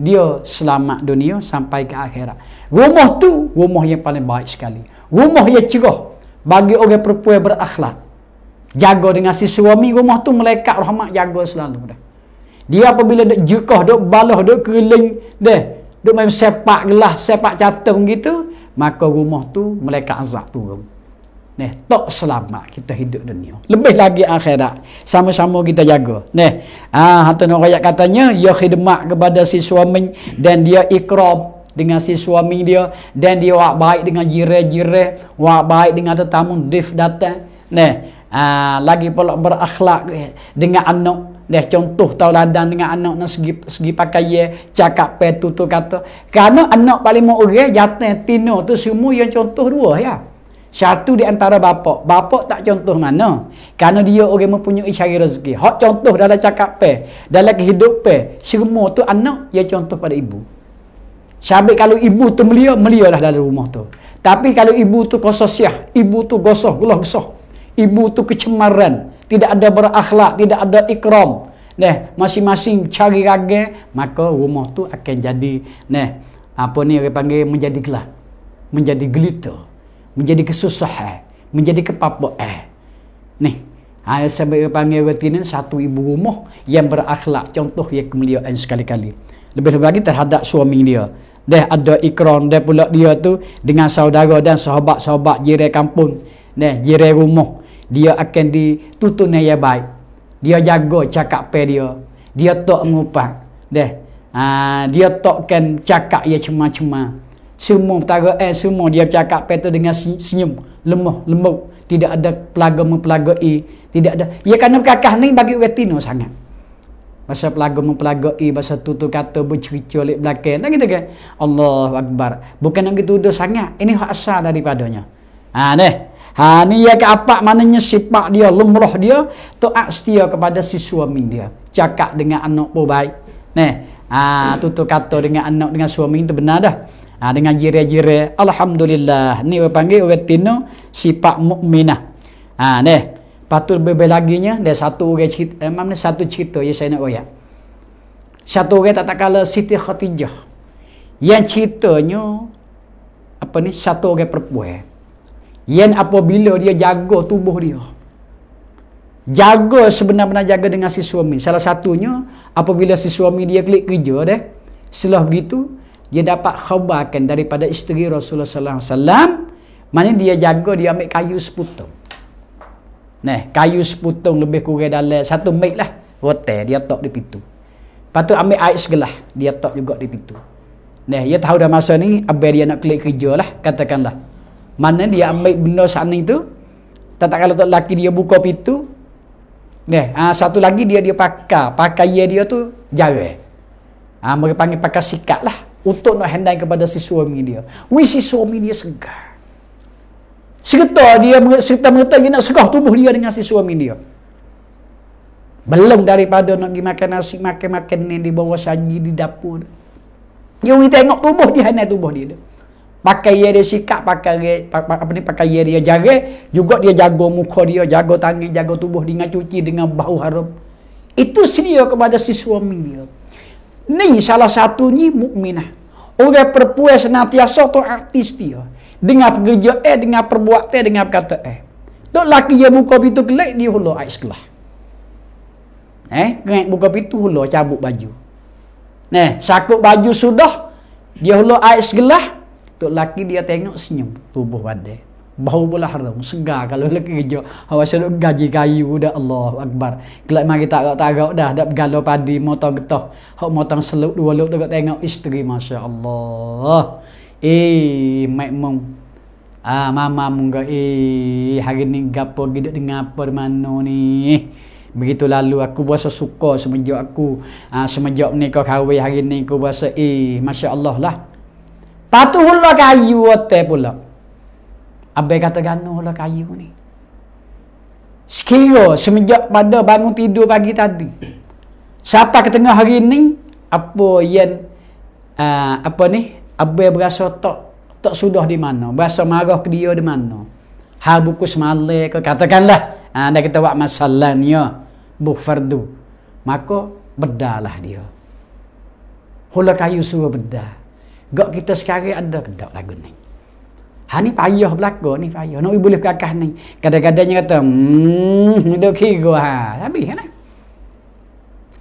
Dia selamat dunia sampai ke akhirat. Rumah tu rumah yang paling baik sekali. Rumah yang cerah bagi orang perempuan berakhlak. Jaga dengan si suami rumah tu melekat rahmat jaga selalu dah. Dia apabila dok jekah, dok balah, dok keliling deh, dok main sepak gelah, sepak catung gitu, maka rumah tu melekat azab turun. Neh, tak selama kita hidup dunia. Lebih lagi akhirat. Sama-sama kita jaga. Neh. Ah, ha, hantu rakyat katanya, dia ya khidmat kepada si suami dan dia ikram dengan si suami dia dan dia wak baik dengan jireh-jireh, wak baik dengan tetamu dif datang. Neh. Ah, lagi pula berakhlak dengan anak. Neh contoh tauladan dengan anak nak segi segi pakaian, cakap pe tutur kata. Karena anak paling mau orang jatuh tino tu semua yang contoh dua ya. Satu di antara bapak. Bapak tak contoh mana. Karena dia orang mempunyai cari rezeki. Hak contoh dalam cakap pe. Dalam kehidupan pe. Semua tu anak ya contoh pada ibu. Sabi kalau ibu tu melia, melia lah dalam rumah tu. Tapi kalau ibu tu kososiah, ibu tu gosoh, gulah gosoh. Ibu tu kecemaran. Tidak ada berakhlak, tidak ada ikram. Nah, masing-masing cari raga, maka rumah tu akan jadi, nah, apa ni orang panggil, menjadi gelap. Menjadi gelita menjadi kesusahan, menjadi kepapuan. Ni, saya ha, sebab saya panggil berarti satu ibu rumah yang berakhlak contoh yang kemuliaan sekali-kali. Lebih-lebih lagi terhadap suami dia. Dia ada ikron, dia pula dia tu dengan saudara dan sahabat-sahabat jirai kampung. Ni, jirai rumah. Dia akan ditutup naya baik. Dia jaga cakap pe dia. Dia tak mengupang. Ha, dia, uh, dia cakap dia cuma-cuma semua petara eh, semua dia cakap petu dengan senyum lemah lembut tidak ada pelaga mempelagai tidak ada ya kerana kakak ni bagi retina sangat Masa pelaga mempelagai Masa tutur kata bercerita oleh belakang Tak kita kan Allah Akbar Bukan nak kita duduk sangat Ini hak asal daripadanya Ha ni Ha ni ya ke apa Maknanya sifat dia Lumrah dia Tuak setia kepada si suami dia Cakap dengan anak pun baik Ni Ha tutur kata dengan anak Dengan suami itu benar dah Ha, dengan jire-jire alhamdulillah ni orang panggil orang tino sifat mukminah. Ha deh. Patut bebel laginya dia satu orang cerita eh, memang ni satu cerita ya saya nak oya. Satu orang tak kala Siti Khadijah. Yang ceritanya apa ni satu orang perempuan. Yang apabila dia jaga tubuh dia. Jaga sebenar-benar jaga dengan si suami. Salah satunya apabila si suami dia klik kerja deh. Setelah begitu dia dapat khabarkan daripada isteri Rasulullah sallallahu alaihi wasallam mana dia jaga dia ambil kayu seputung. Nah, kayu seputung lebih kurang dalam satu mic lah. Hotel dia tok di pintu. Patu ambil air segelah, dia tok juga di pintu. Nah, dia tahu dah masa ni abai dia nak klik kerja lah, katakanlah. Mana dia ambil benda sana itu? Tak tak kalau tok laki dia buka pintu. Nah, ha, satu lagi dia dia pakai, pakai dia, dia tu jarang. Ah, ha, mereka panggil pakai sikat lah untuk nak handai kepada si suami dia. Wei si suami dia segar. Serta dia serta mengata dia nak segah tubuh dia dengan si suami dia. Belum daripada nak pergi makan nasi, makan-makan ni di bawah saji di dapur. Dia pergi tengok tubuh dia, hanya tubuh dia. dia. Pakai dia sikap, pakai dia, apa ni, pakai dia, dia jaga. Juga dia jaga muka dia, jaga tangan, jaga tubuh dia dengan cuci, dengan bau harum. Itu sedia kepada si suami dia. Ni salah satunya mukminah. Orang perempuan senantiasa tu artis dia. Dengan pekerja eh, dengan perbuatan eh, dengan kata eh. Tu laki yang buka pintu kelek, dia hula air sekolah. Eh, kerek buka pintu, hula cabut baju. Eh, sakut baju sudah, dia hula air sekolah. Tu laki dia tengok senyum, tubuh badai bau pula haram segar kalau lagi kerja hawa selok gaji kayu udah Allah akbar kelak mari tak agak tagak dah dak galau padi motong getah hok motong seluk dua lok tak tengok isteri Allah. eh mak makmum ah mama mungga eh hari ni gapo gidak dengan apa mano ni Begitu lalu aku berasa suka semenjak aku aa, ah, semenjak kau kahwin hari ni aku berasa eh masya-Allah lah. Patuhullah kayu ate pula. Abang kata gana lah kayu ni. Sekira semenjak pada bangun tidur pagi tadi. Siapa ke tengah hari ni. Apa yang. Uh, apa ni. Abang berasa tak. Tak sudah di mana. Berasa marah ke dia di mana. Hal buku semalai ke. Katakanlah. Anda ah, kita buat masalah ni. Ya, buh fardu. Maka bedalah dia. Hula kayu suruh bedah. Gak kita sekarang ada kedok lagu ni. Ha ni payah berlaku ni payah. Nak boleh kakah ni. Kadang-kadangnya kata, hmm, itu kira ha. Tapi, kan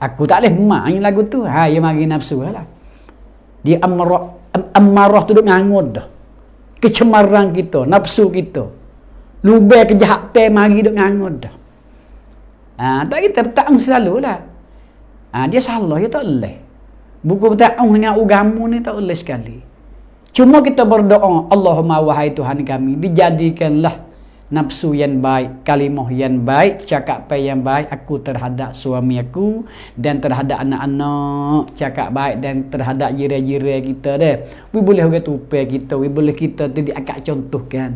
Aku tak boleh main lagu tu. Ha, ia mari nafsu lah. Dia amarah, amarah tu duduk ngangut dah. Kecemaran kita, nafsu kita. Lubai kejahatan mari duduk ngangut dah. Ha, tak kita bertanggung selalu lah. Ha, dia salah, dia tak boleh. Buku bertanggung dengan ugamu ni tak boleh sekali. Cuma kita berdoa, Allahumma wahai Tuhan kami, dijadikanlah nafsu yang baik, kalimah yang baik, cakap yang baik aku terhadap suami aku dan terhadap anak-anak, cakap baik dan terhadap jiran-jiran kita deh. We boleh orang tupai kita, we boleh kita tadi akak contohkan.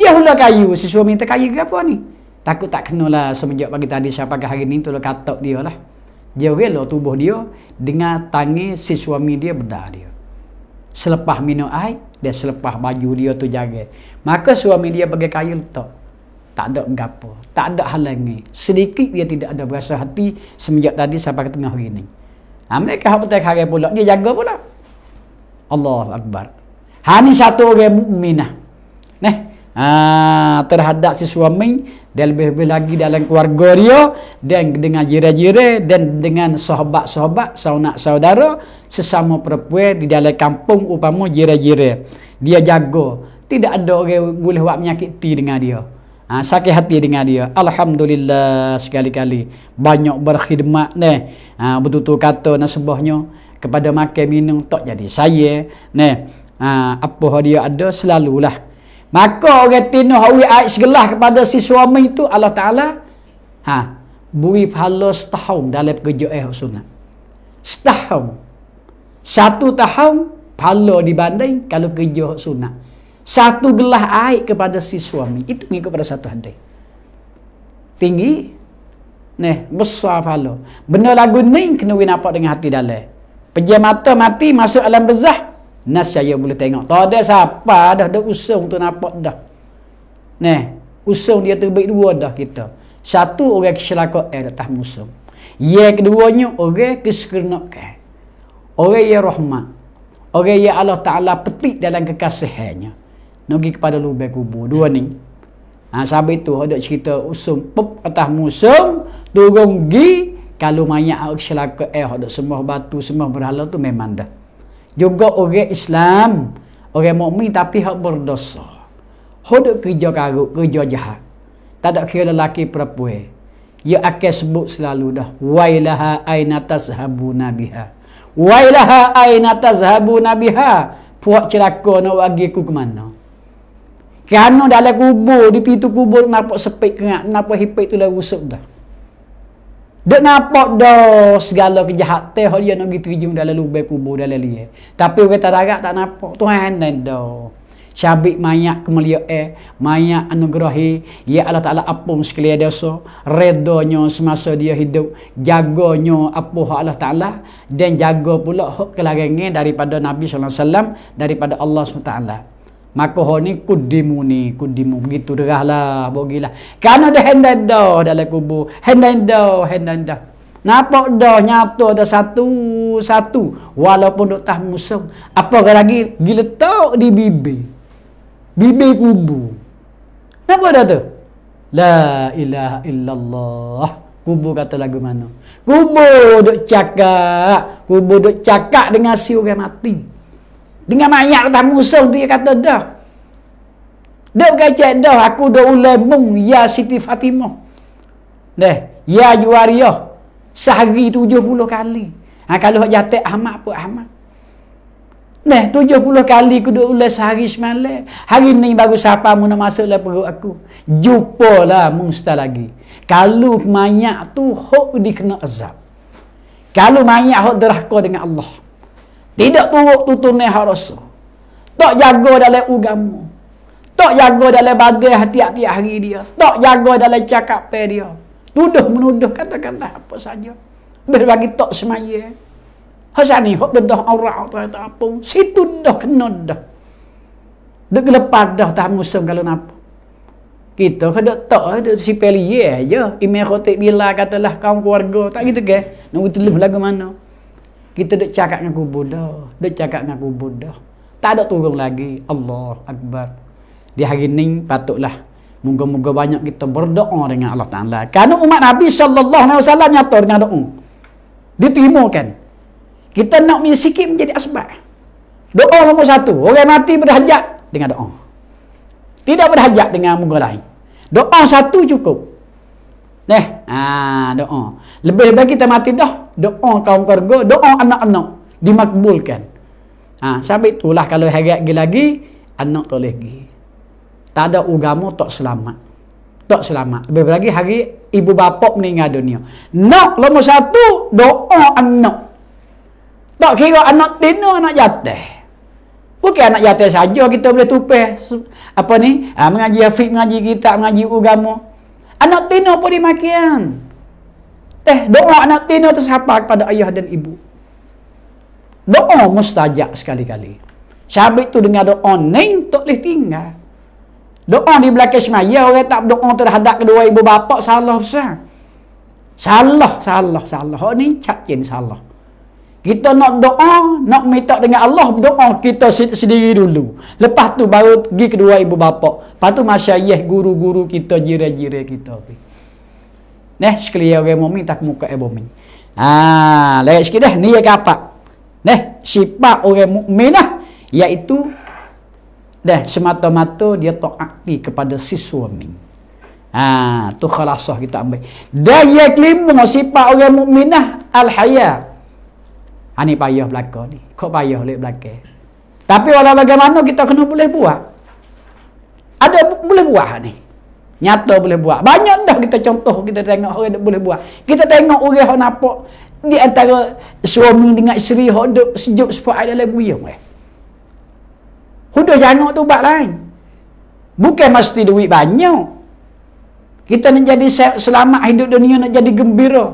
Dia hula kayu, si suami tak kaya ke apa ni? Takut tak kenalah semenjak pagi tadi siapa ke hari ni tu lah katok dia lah. Dia rela tubuh dia dengan tangan si suami dia bedah dia selepas minum air dia selepas baju dia tu jaga maka suami dia bagi kayu letak tak ada gapo tak ada halangi sedikit dia tidak ada berasa hati semenjak tadi sampai tengah hari ni ambil ke hati hari pula dia jaga pula Allah Akbar hani satu orang mu'minah Nah, ha, terhadap si suami dan lebih-lebih lagi dalam keluarga dia dan dengan jira-jira dan dengan sahabat-sahabat saunak saudara sesama perempuan di dalam kampung upama jira-jira dia jago tidak ada orang boleh buat menyakiti dengan dia ha, sakit hati dengan dia Alhamdulillah sekali-kali banyak berkhidmat ni ha, betul-betul kata nasabahnya kepada makan minum tak jadi saya ni ha, apa dia ada selalulah Maka orang tinu hawi ait segelah kepada si suami itu Allah Taala ha bui pahala setahun dalam kerja eh sunat. Setahun. Satu tahun pahala dibanding kalau kerja sunat. Satu gelah air kepada si suami. Itu mengikut pada satu hadis. Tinggi. neh besar pahala. benar lagu ni kena winapak dengan hati dalam. Pejam mata mati masuk alam bezah. Nas saya boleh tengok. Tak ada siapa dah ada usung untuk nampak dah. Neh, usung dia terbaik dua dah kita. Satu orang kecelakaan eh, datang musuh. Yang keduanya orang kesekernakan. Orang yang rahmat. Orang yang Allah Ta'ala petik dalam kekasihannya. Nogi kepada lubang kubur. Dua ni. Ha, sampai tu ada cerita usum pep atas musum turun gi kalau mayat ada kecelakaan eh, ada semua batu semua berhala tu memang dah juga orang Islam orang mukmin tapi hak berdosa hodok kerja karuk kerja jahat tak ada kira lelaki perempuan ia ya, akan sebut selalu dah wailaha aina tazhabu nabiha wailaha aina tazhabu nabiha puak celaka nak bagi aku ke mana kerana dalam kubur di pintu kubur nampak sepit kerak nampak hipit tu dah rusuk dah Dek nampak dah segala kejahatan hak dia nak pergi terjun dalam lubang kubur dalam dia. Eh. Tapi kita darat tak nampak. Tuhan dan dah. Syabik mayak kemuliaan, eh, mayak anugerahi, eh. ya Allah Ta'ala apa sekalian dosa, redonya semasa dia hidup, jaganya apa Allah Ta'ala, dan jaga pula kelarangan daripada Nabi SAW, daripada Allah SWT. Maka ho ni kudimu ni kudimu begitu derah lah bogilah. Karena dah hendak dah dalam kubur. Hendak dah, hendak dah. Napa dah nyatu ada satu satu walaupun dok tah musuh. Apa lagi giletok di bibi. Bibi kubur. Napa ada tu? La ilaha illallah. Kubur kata lagu mana? Kubur dok cakak, kubur dok cakak dengan si orang mati. Dengan mayat tak musuh dia kata dah. Dok gajet dah aku dah ulemung ya Siti Fatimah. Deh, ya Juwariyah. Sehari puluh kali. Ha, kalau hak jatik amat pun amat. Nah, tujuh puluh kali aku dah oleh sehari semalam. Hari ni baru siapa mu nak masuk dalam perut aku. Jumpa lah mu lagi. Kalau mayat tu hok dikena azab. Kalau mayat hok derahka dengan Allah. Tidak turut tutur ni harasa. Tak jaga dalam ugamu. Tak jaga dalam bagai hati-hatiak hari dia. Tak jaga dalam cakap dia. Tuduh-menuduh katakanlah apa saja. Berbagi tak semaya. Hasani hok bedah aurat atau tak apa. Situ dah kena dah. Dek lepas dah tak musim kalau nak Kita kada tak ada si pelier aja. Ime khotik bila katalah kaum keluarga tak gitu ke. Nak telah lagu mana? Kita dah cakap dengan kubur dah. Dah cakap dengan kubur dah. Tak ada turun lagi. Allah Akbar. Di hari ini patutlah. Moga-moga banyak kita berdoa dengan Allah Ta'ala. Kerana umat Nabi SAW nyata dengan doa. Dia kan. Kita nak punya sikit menjadi asbab. Doa nombor satu. Orang mati berhajat dengan doa. Tidak berhajat dengan moga lain. Doa satu cukup. Nih, ah ha, doa. Lebih lebih kita mati dah doa kaum keluarga, doa anak-anak dimakbulkan. Ha, sampai itulah kalau harap lagi lagi, anak tak lagi. pergi. Tak ada agama tak selamat. Tak selamat. Lebih lagi hari ibu bapa meninggal dunia. Nak lama satu, doa anak. Tak kira anak dina, anak jatah. Bukan anak jatah saja kita boleh tupih. Apa ni? Ha, mengaji hafiz, mengaji kitab, mengaji agama. Anak tina pun dimakian. Teh doa anak tino tersapa kepada ayah dan ibu. Doa mustajak sekali-kali. Sabit tu dengan doa neng tak boleh tinggal. Doa di belakang semaya orang tak berdoa terhadap kedua ibu bapa salah besar. Salah, salah, salah. Oh ni cakin salah. Kita nak doa, nak minta dengan Allah berdoa kita sendiri dulu. Lepas tu baru pergi kedua ibu bapa. Lepas tu masyayih guru-guru kita, jirai-jirai kita. Pergi. Neh sekeliau ge momi tak muka e bomi. Ha, lek sikit dah ni ya kapak. Neh sifat orang mukmin lah iaitu dah semata-mata dia taati kepada si suami. Ah tu khalasah kita ambil. Dan yang kelima sifat orang mukminah al-haya. Ani ha, payah belaka ni. Kok payah lek belaka? Tapi walau bagaimana kita kena boleh buat. Ada boleh buat ni. Nyata boleh buat. Banyak dah kita contoh kita tengok orang yang boleh buat. Kita tengok orang yang nampak di antara suami dengan isteri yang duduk sejuk sebab ada lagu yang. Eh. Hudah jangan tu buat lain. Bukan mesti duit banyak. Kita nak jadi selamat hidup dunia, nak jadi gembira.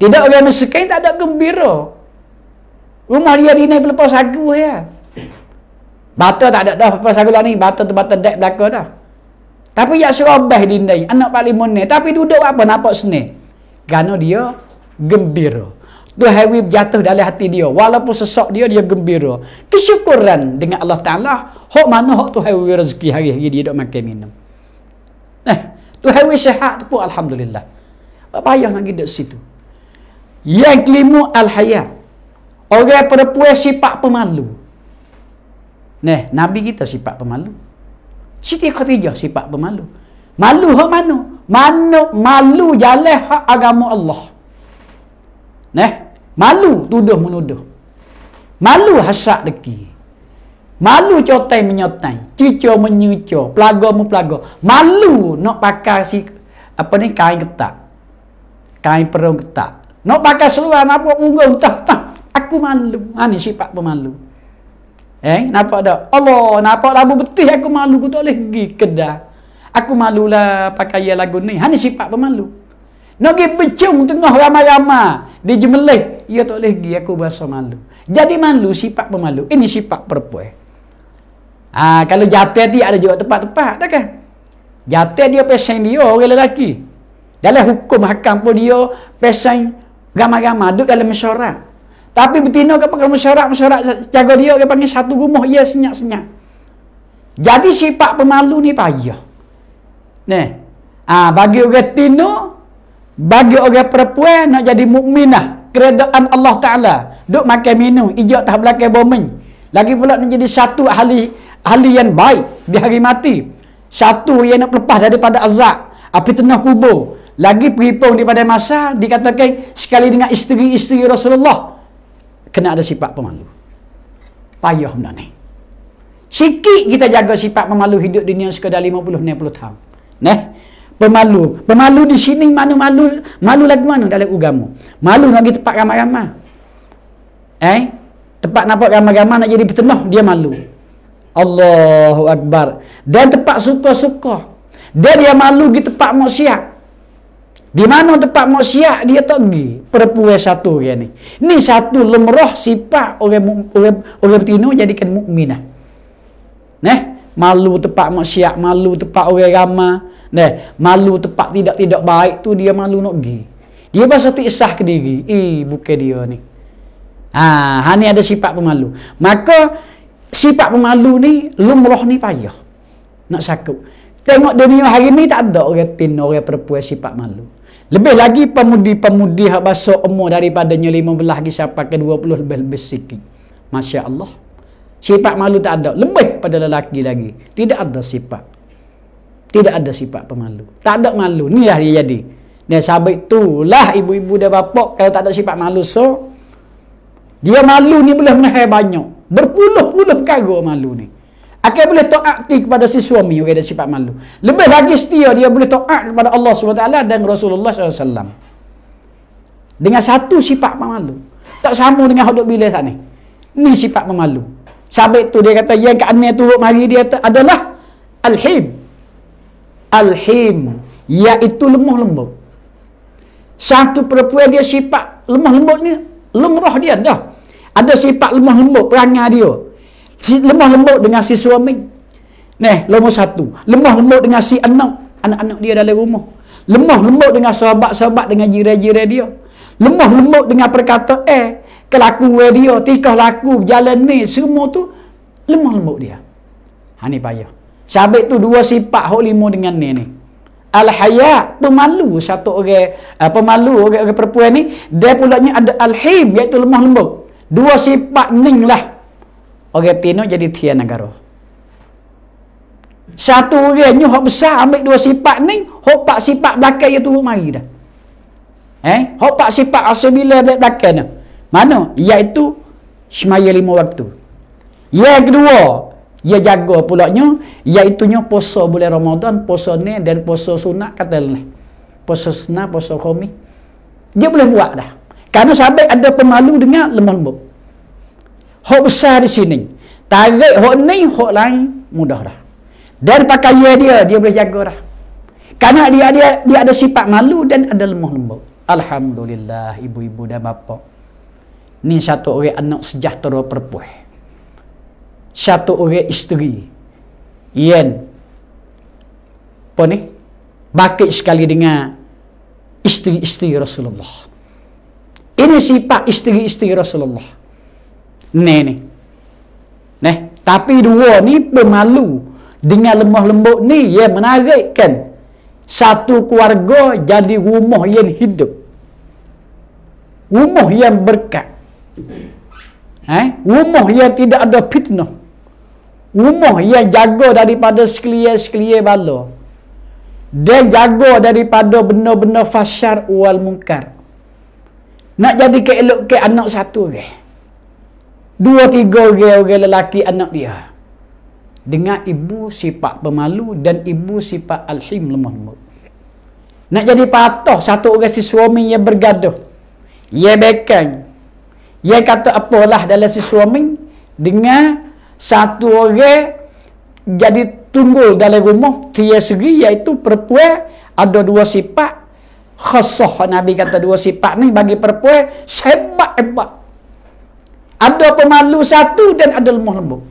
Tidak orang miskin tak ada gembira. Rumah dia di ni berlepas sagu ya. batu tak ada dah lepas sagu lah ni. batu tu batu dek belakang dah. Tapi yang serobah dindai, anak paling mune. Tapi duduk apa nampak sini. Karena dia gembira. Tu hewi jatuh dari hati dia. Walaupun sesak dia, dia gembira. Kesyukuran dengan Allah Ta'ala. Hak mana hak tu hewi rezeki hari-hari dia duduk makan minum. Nah, eh, tu hewi sehat tu pun Alhamdulillah. Apa yang nak duduk situ. Yang kelima al-hayat. Orang perempuan sifat pemalu. Nih, Nabi kita sifat pemalu. Siti Khadijah sifat pemalu. Malu hak mana? Mano malu jalan hak agama Allah. Neh, malu tuduh menuduh. Malu hasak deki. Malu cotai menyotai, cicu menyucu, pelaga mu pelaga. Malu nak pakai si apa ni kain ketak. Kain perung ketak. Nak pakai seluar apa unggah tah tak, Aku malu. Ani ha, sifat pemalu. Eh, nampak dah. Allah, nampak labu betih aku malu. Aku tak boleh pergi kedai. Aku malulah pakai lagu ni. Hanya sifat pemalu. Nak pergi pecung tengah ramai-ramai. Dia jemelih. Ya tak boleh pergi. Aku berasa malu. Jadi malu sifat pemalu. Ini sifat perempuan. Ha, kalau jatuh dia ada juga tempat tepat Takkan? Jatuh dia pesan dia orang lelaki. Dalam hukum hakam pun dia pesan ramai-ramai. Duduk dalam mesyuarat. Tapi betina ke pakai mesyarat-mesyarat jaga dia ke panggil satu rumah ia senyak senyak. Jadi sifat pemalu ni payah. Nih. Ah ha, bagi orang tino bagi orang perempuan nak jadi mukminah keredaan Allah Taala duk makan minum ijak tah belakang bomen lagi pula nak jadi satu ahli ahli yang baik di hari mati satu yang nak lepas daripada azab api tengah kubur lagi peripung daripada masa dikatakan sekali dengan isteri-isteri Rasulullah kena ada sifat pemalu. Payah benda ni. Sikit kita jaga sifat pemalu hidup dunia sekadar 50 60 tahun. Neh. Pemalu. Pemalu di sini mana malu? Malu lagi mana dalam agama? Malu nak pergi tempat ramai-ramai. Eh? Tempat nampak ramai-ramai nak jadi petenuh dia malu. Allahu Akbar. Dan tempat suka-suka. Dan dia malu di tempat maksiat. Di mana tempat maksiat dia pergi? Perpue satu dia ni. Ni satu lemroh sifat orang orang orang tino jadikan mukminah. Neh, malu tempat maksiat, malu tempat orang ramah. Neh, malu tempat tidak-tidak baik tu dia malu nak pergi. Dia pasal tu isah ke diri. Eh, bukan dia ni. Ha, hani ada sifat pemalu. Maka sifat pemalu ni lumrah ni payah. Nak sakup. Tengok dunia hari ni tak ada orang pin orang perempuan sifat malu. Lebih lagi pemudi-pemudi hak baso umur daripadanya 15 lagi siapa ke 20 lebih-lebih sikit. Masya Allah. Sifat malu tak ada. Lebih pada lelaki lagi. Tidak ada sifat. Tidak ada sifat pemalu. Tak ada malu. Ni lah dia jadi. Dan sahabat itulah ibu-ibu dan bapak kalau tak ada sifat malu so. Dia malu ni boleh menahir banyak. Berpuluh-puluh perkara malu ni. Akan boleh to'ati kepada si suami juga ada sifat malu. Lebih lagi setia dia boleh to'at kepada Allah SWT dan Rasulullah SAW. Dengan satu sifat Malu. Tak sama dengan hodok bila sana. Ni sifat Malu. Sabit tu dia kata yang kat aneh turut mari dia ta- adalah Al-Him. Al-Him. Iaitu lemah lembut. Satu perempuan dia sifat lemah lembut ni. Lemrah dia dah. Ada sifat lemah lembut perangai dia si lemah lembut dengan si suami. Nih, lomo satu. Lemah lembut dengan si anak. Anak-anak dia dalam rumah. Lemah lembut dengan sahabat-sahabat dengan jiran-jiran dia. Lemah lembut dengan perkata eh. Kelaku dia, tikah laku, jalan ni, semua tu. Lemah lembut dia. Ha ni payah. Sahabat tu dua sifat hak lima dengan ni ni. Al-haya, pemalu satu orang, uh, pemalu orang, orang perempuan ni. Dia pulaknya ada al-him, iaitu lemah lembut. Dua sifat ni lah. Orang Pino jadi tia negara. Satu orang ni besar ambil dua sifat ni, hok pak sifat belakang dia turun mari dah. Eh, hok pak sifat asbila belakang ni. Mana? Iaitu semaya lima waktu. Yang kedua, ia jaga pulaknya iaitu nya puasa bulan Ramadan, puasa ni dan puasa sunat kata ni. Lah. Puasa sunat, puasa khomi. Dia boleh buat dah. Karena sampai ada pemalu dengan lemah lembut hok besar di sini tarik hok ni hok lain mudah dah dan pakai dia dia boleh jaga dah kerana dia dia dia ada sifat malu dan ada lemah lembut alhamdulillah ibu-ibu dan bapa ni satu orang anak sejahtera perpuh. satu orang isteri yang apa ni bakit sekali dengan isteri-isteri Rasulullah ini sifat isteri-isteri Rasulullah ni ni ne tapi dua ni pemalu dengan lemah lembut ni yang menarik kan satu keluarga jadi rumah yang hidup rumah yang berkat eh rumah yang tidak ada fitnah rumah yang jaga daripada sekalian-sekalian bala dan jaga daripada benda-benda fasyar wal munkar nak jadi keelok ke anak satu ke eh? Dua tiga orang lelaki anak dia. Dengan ibu sifat pemalu dan ibu sifat alhim lemah lembut. Nak jadi patah satu orang si suami yang bergaduh. Ya bekan. Ya kata apalah dalam si suami dengan satu orang jadi tunggul dalam rumah tiada segi iaitu perempuan ada dua sifat khasah Nabi kata dua sifat ni bagi perempuan sebab hebat ada pemalu satu dan ada lemah lembut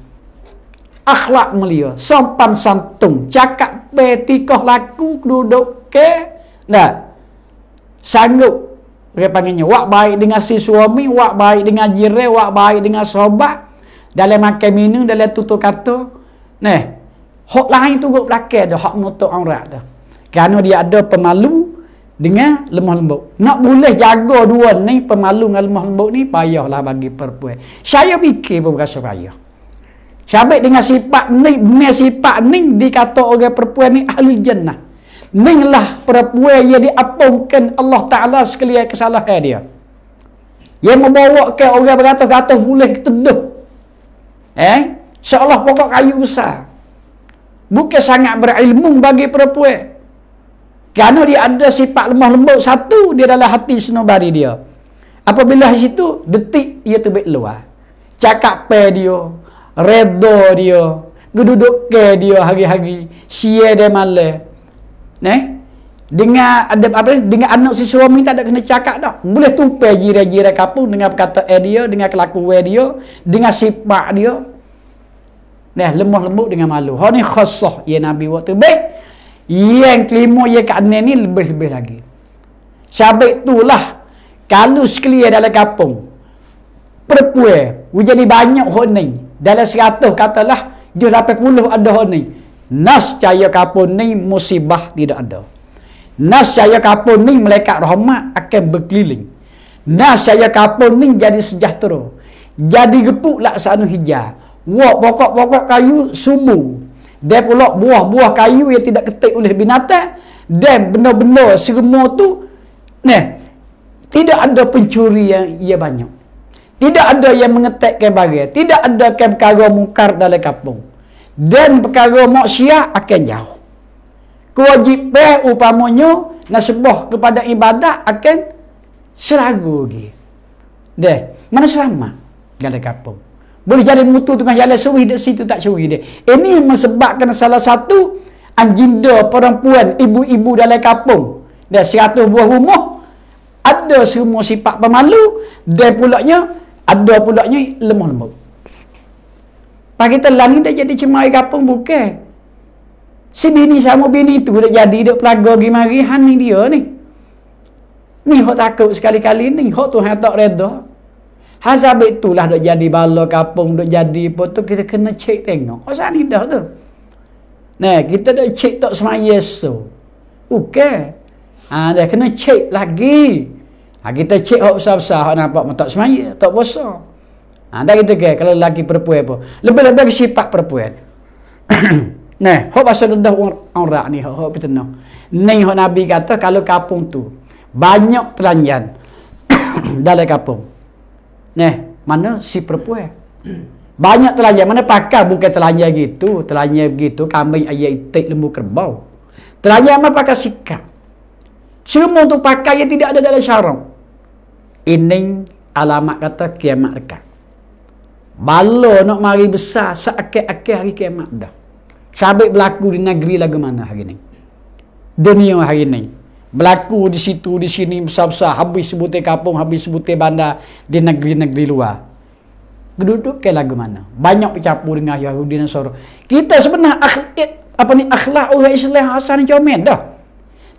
akhlak mulia sopan santung cakap betikoh laku duduk ke nah sanggup dia panggilnya wak baik dengan si suami wak baik dengan jire wak baik dengan sobat dalam makan minum dalam tutur kata nah hak lain tu gok belakang dah hak nutuk aurat dah kerana dia ada pemalu dengan lemah lembut. Nak boleh jaga dua ni, pemalu dengan lemah lembut ni, payahlah bagi perempuan. Saya fikir pun rasa payah. Syabit dengan sifat ni, dengan sifat ni, dikata orang perempuan ni ahli jannah. Ni lah perempuan yang diapungkan Allah Ta'ala sekalian kesalahan dia. Yang membawa ke orang beratus-ratus boleh keteduh. Eh? Seolah pokok kayu besar. Bukan sangat berilmu bagi perempuan. Kerana dia ada sifat lemah lembut satu dia dalam hati senobari dia. Apabila di situ, detik ia terbaik luar. Cakap pe dia, redo dia, geduduk ke dia hari-hari, siya dia malah. Ne? Dengan ada apa dengan anak si suami tak ada kena cakap dah. Boleh tumpai jira-jira kapung dengan kata eh dia, dengan kelakuan dia, dengan sifat dia. Nah, lemah lembut dengan malu. Ha ni khassah ya Nabi waktu baik. Yang kelima yang kat ni lebih-lebih lagi. Sabit itulah kalau sekalian dalam kampung perpuan hujan banyak honing dalam seratus katalah dia lapan puluh ada honing nas caya kapun ni musibah tidak ada nas caya kapun ni melekat rahmat akan berkeliling nas caya kapun ni jadi sejahtera jadi gepuk laksana hijau wak pokok-pokok kayu subuh dan pula buah-buah kayu yang tidak ketik oleh binatang. Dan benar-benar semua tu. Nah, tidak ada pencuri yang ia banyak. Tidak ada yang mengetekkan barang. Tidak ada yang perkara mungkar dalam kampung. Dan perkara maksiat akan jauh. Kewajipan upamanya nasibah kepada ibadat akan seragu lagi. mana selama dalam kapung. Boleh jadi mutu tengah jalan suri di situ tak suri dia. Ini menyebabkan salah satu anjinda perempuan ibu-ibu dalam kampung. Dia seratus buah rumah. Ada semua sifat pemalu. Dan pulaknya ada pulaknya lemah lembut. Pak kita lani dia jadi cemai kampung bukan. Si bini sama bini itu dia jadi dia pelaga pergi mari hani dia ni. Ni hok takut sekali-kali ni hok Tuhan tak redha. Hasab itulah dok jadi bala kapung dok jadi apa tu kita kena cek tengok. Kau oh, sani dah tu. Nah, kita dok cek tok semai Yesu. Okey. Ha, dah kena cek lagi. Ha, kita cek hok besar-besar, hok nampak mentok semai tok puasa. Ha, dah kita ke kalau lelaki perempuan apa. Lebih-lebih sifat perempuan. nah, hok pasal dah orang orang ni, hok pitenoh. Ning hok Nabi kata kalau kapung tu banyak pelanjan dalam kapung. Ni, mana si perempuan? Banyak telanjang. Mana pakai bukan telanjang gitu. Telanjang begitu, kambing ayat itik lembu kerbau. Telanjang mana pakai sikap? Semua untuk pakai yang tidak ada dalam syarung. Ini alamat kata kiamat dekat. Bala nak mari besar seakit-akit hari kiamat dah. Sabit berlaku di negeri lagu mana hari ni? Dunia hari ni berlaku di situ, di sini, besar-besar, habis sebutir kampung, habis sebutir bandar di negeri-negeri luar. Geduduk ke lagu mana? Banyak bercampur dengan Yahudi dan Soro. Kita sebenarnya akhlak, eh, apa ni, akhlak orang Islam Hasan Jomel dah.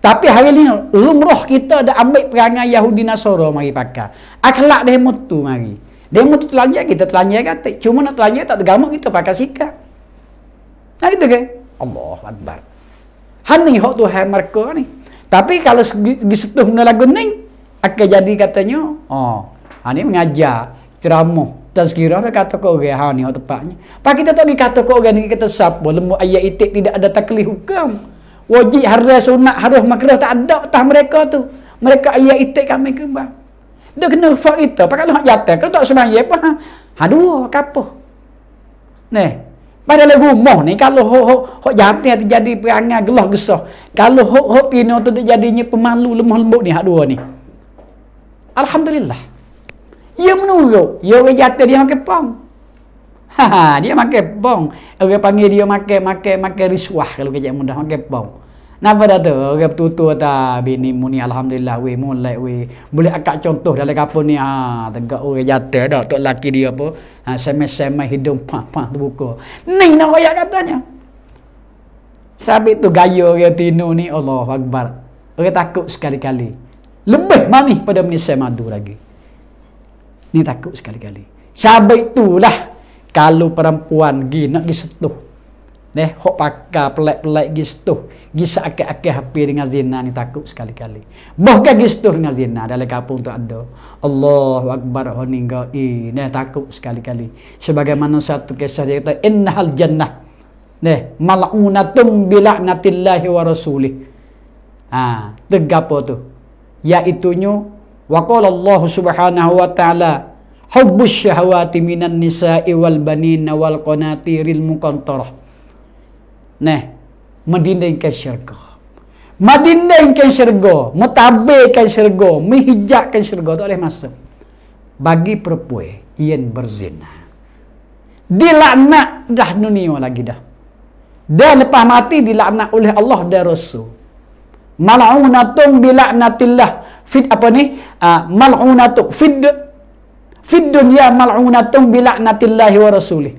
Tapi hari ini lumrah kita dah ambil perangai Yahudi dan Soro mari pakai. Akhlak dia mutu mari. Dia mutu telanjir kita telanjir kata. Cuma nak telanjir tak tergamuk kita pakai sikap. Nah gitu ke? Allah Akbar. Hani hok tu hai mereka ni. Tapi kalau disetuh dengan lagu ni, akan jadi katanya, oh, ini ha, mengajar ceramah. Dan sekiranya dia kata ke orang, ha ni orang tepatnya. Pak kita tak pergi kata ke orang ni, kita siapa? Lemu ayat itik tidak ada taklih hukum. Wajib harus sunat, harus makrah, tak ada tah mereka tu. Mereka ayat itik kami kembang. Dia kena faham itu. Pakai lo jatuh. Kalau tak semangat apa? Ha, ha, dua. Kapa? Nih. Padahal rumah ni kalau hok hok hok jantan tu jadi perangai gelah gesah. Kalau hok hok pino tu jadinya pemalu lemah lembut ni hak dua ni. Alhamdulillah. Ia menunggu, ia orang jantan dia makan pang. Ha, ha, dia makan pang. Orang panggil dia makan makan makan risuah kalau kerja mudah makan pang. Nak pada tu, orang okay, betul-betul ta, bini mu ni Alhamdulillah, weh mu like weh. Boleh akak contoh dalam kapal ni, ha, tegak orang jatuh dah, tak laki dia apa. Ha, semai-semai hidung, pah, pah, terbuka. Ni nak rakyat katanya. Sabit tu gaya orang tinu ni, Allah Akbar. Orang takut sekali-kali. Lebih manis pada menisai madu lagi. Ni takut sekali-kali. Sabit tu lah, kalau perempuan gi nak disetuh ne hok pakai pelak pelak gistu gisa ake-ake hapi dengan zina ni takut sekali-kali bohka gistu dengan zina dalam kapung tu ada Allahu Akbar honingga ini takut sekali-kali sebagaimana satu kisah dia kata innahal jannah ne mal'unatum bilaknatillahi natillahi warasuli. Ah, ha, tegapo tu Ya itunya, waqala Allah subhanahu wa ta'ala hubbus syahwati minan nisa'i wal banin wal qanatiril muqantarah Nah, mendindingkan syurga. Mendindingkan syurga, mutabirkan syurga, menghijakkan syurga tak boleh masuk. Bagi perempuan yang berzina. Dilaknat dah dunia lagi dah. Dan lepas mati dilaknat oleh Allah dan Rasul. Mal'unatum bilaknatillah fit apa ni? Uh, fit fit dunia dunya mal'unatum bilaknatillah wa rasulih.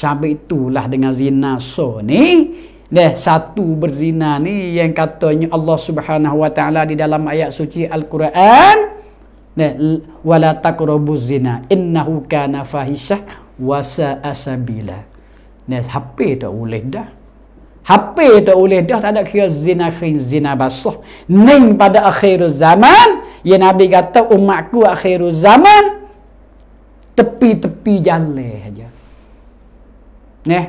Sampai itulah dengan zina so ni deh satu berzina ni yang katanya Allah Subhanahu wa taala di dalam ayat suci Al-Quran deh wala zina innahu kana fahisah wasa asabila. sabila deh hape tak boleh dah hape itu boleh dah tak ada kira zina khin zina basah Neng pada akhir zaman yang nabi kata umatku akhir zaman tepi-tepi jalan Neh.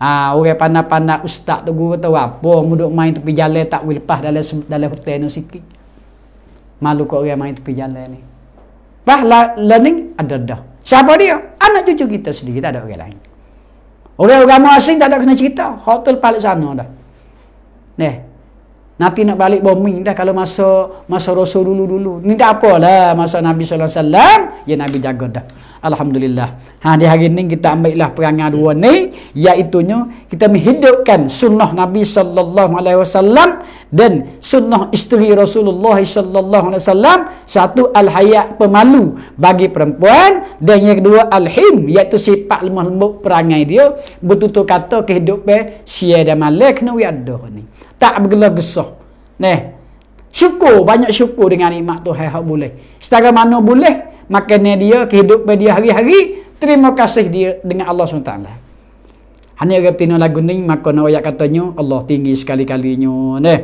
Ah, ha, orang panak-panak ustaz tu guru tahu apa, muduk main tepi jalan tak boleh lepas dalam dalam hotel ni sikit. Malu kok orang main tepi jalan ni. Pah la, learning ada dah. Siapa dia? Anak cucu kita sendiri, tak ada orang lain. Orang-orang asing tak ada kena cerita. Hotel palik sana dah. Neh. Nabi nak balik bombing dah kalau masa masa Rasul dulu-dulu. Ni tak apalah masa Nabi SAW. Ya Nabi jaga dah. Alhamdulillah. Ha, di hari ni kita ambillah perangai dua ni. Iaitunya kita menghidupkan sunnah Nabi SAW dan sunnah isteri Rasulullah SAW. Satu al-hayat pemalu bagi perempuan. Dan yang kedua al-him iaitu sifat lemah lembut perangai dia. Betul-betul kata kehidupan siya dan malak ni tak bergelar gesah. neh Syukur, banyak syukur dengan nikmat Tuhan hak boleh. Setara mana boleh, makannya dia, kehidupan dia hari-hari, terima kasih dia dengan Allah SWT. Hanya orang tino lagu ni, maka nak ayat katanya, Allah tinggi sekali-kalinya. Nah.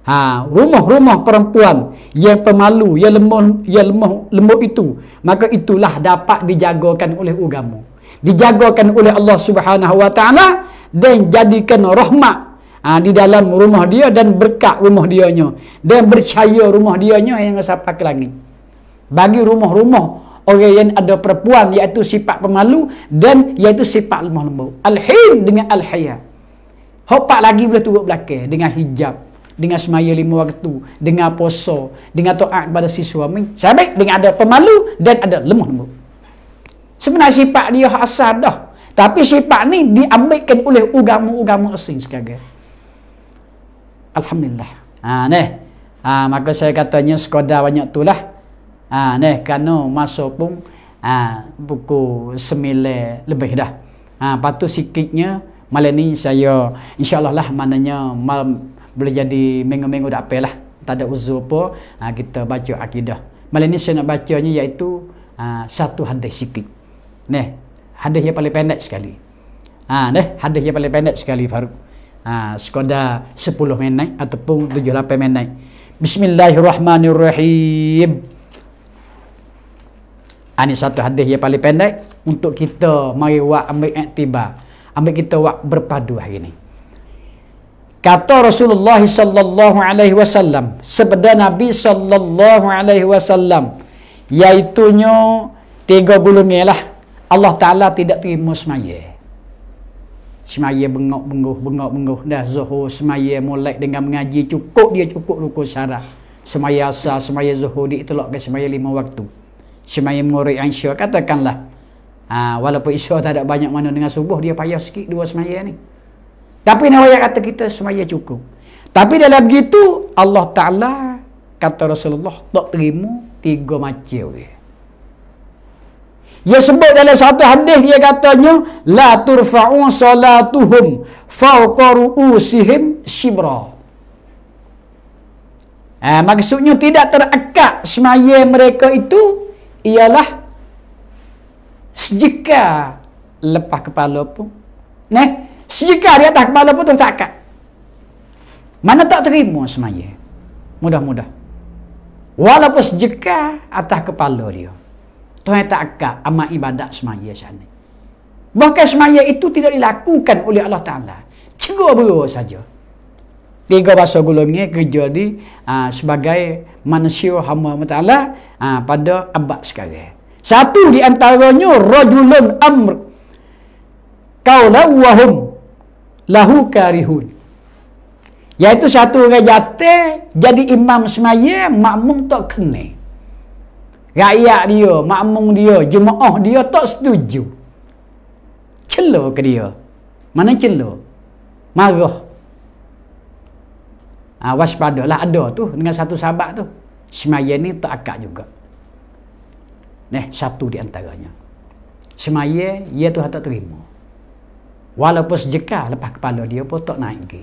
Ha, rumah-rumah perempuan yang pemalu, yang lemah, yang lemah, lemah itu, maka itulah dapat dijagakan oleh agama. Dijagakan oleh Allah Subhanahu wa taala dan jadikan rahmat ha, di dalam rumah dia dan berkat rumah dia dianya dan bercahaya rumah dia dianya yang sampai ke langit bagi rumah-rumah orang yang ada perempuan iaitu sifat pemalu dan iaitu sifat lemah lembut al-hin dengan al hopak lagi boleh turut belakang dengan hijab dengan semaya lima waktu dengan poso dengan to'at kepada si suami sahabat dengan ada pemalu dan ada lemah lembut sebenarnya sifat dia asal dah tapi sifat ni diambilkan oleh ugamu-ugamu asing sekarang Alhamdulillah. Ha ne. Ha maka saya katanya Skoda banyak tulah. Ha ne kerana masa pun ha buku semile lebih dah. Ha patu sikitnya malam ni saya insyaallah lah mananya malam boleh jadi minggu-minggu dah apa lah. Tak ada uzur apa ha, kita baca akidah. Malam ni saya nak bacanya iaitu ha, satu hadis sikit. Ne. Hadis yang paling pendek sekali. Ha ne hadis yang paling pendek sekali Faruq ha, Skoda 10 minit ataupun 7-8 minit Bismillahirrahmanirrahim ini ha, satu hadis yang paling pendek untuk kita mari buat ambil aktiba ambil kita buat berpadu hari ini kata Rasulullah sallallahu alaihi wasallam sebeda Nabi sallallahu alaihi wasallam iaitu tiga gulungnya lah Allah Ta'ala tidak terima semayah semaya bengok bengok bengok bengok dah zuhur semaya mulai dengan mengaji cukup dia cukup rukun syarah semaya asar semaya zuhur ke semaya lima waktu semaya murid ansyur katakanlah ha, walaupun isya tak ada banyak mana dengan subuh dia payah sikit dua semaya ni tapi nawaya kata kita semaya cukup tapi dalam begitu Allah Ta'ala kata Rasulullah tak terima tiga macam dia dia sebut dalam satu hadis dia katanya la turfa'u salatuhum fawqa ru'usihim shibra. Ha, maksudnya tidak terakak semaya mereka itu ialah sejika lepas kepala pun. neh sejika dia tak kepala pun tak akak. Mana tak terima semaya? Mudah-mudah. Walaupun sejika atas kepala dia. Tuhan tak akan amal ibadat semaya sana. Bahkan semaya itu tidak dilakukan oleh Allah Ta'ala. Cegur berur saja. Tiga bahasa gulungnya kerja di aa, ah, sebagai manusia hamba Allah Ta'ala ah, pada abad sekarang. Satu di antaranya, Rajulun Amr. Kau lawahum lahu karihun. Iaitu satu orang jatuh, jadi imam semaya, makmum tak kena. Rakyat dia, makmum dia, jemaah dia tak setuju. Celah ke dia? Mana celah? Marah. Ha, waspadalah ada tu dengan satu sahabat tu. Semaya ni tak akak juga. Neh satu di antaranya. Semaya, ia ya tu tak terima. Walaupun sejekah lepas kepala dia pun tak naik ke.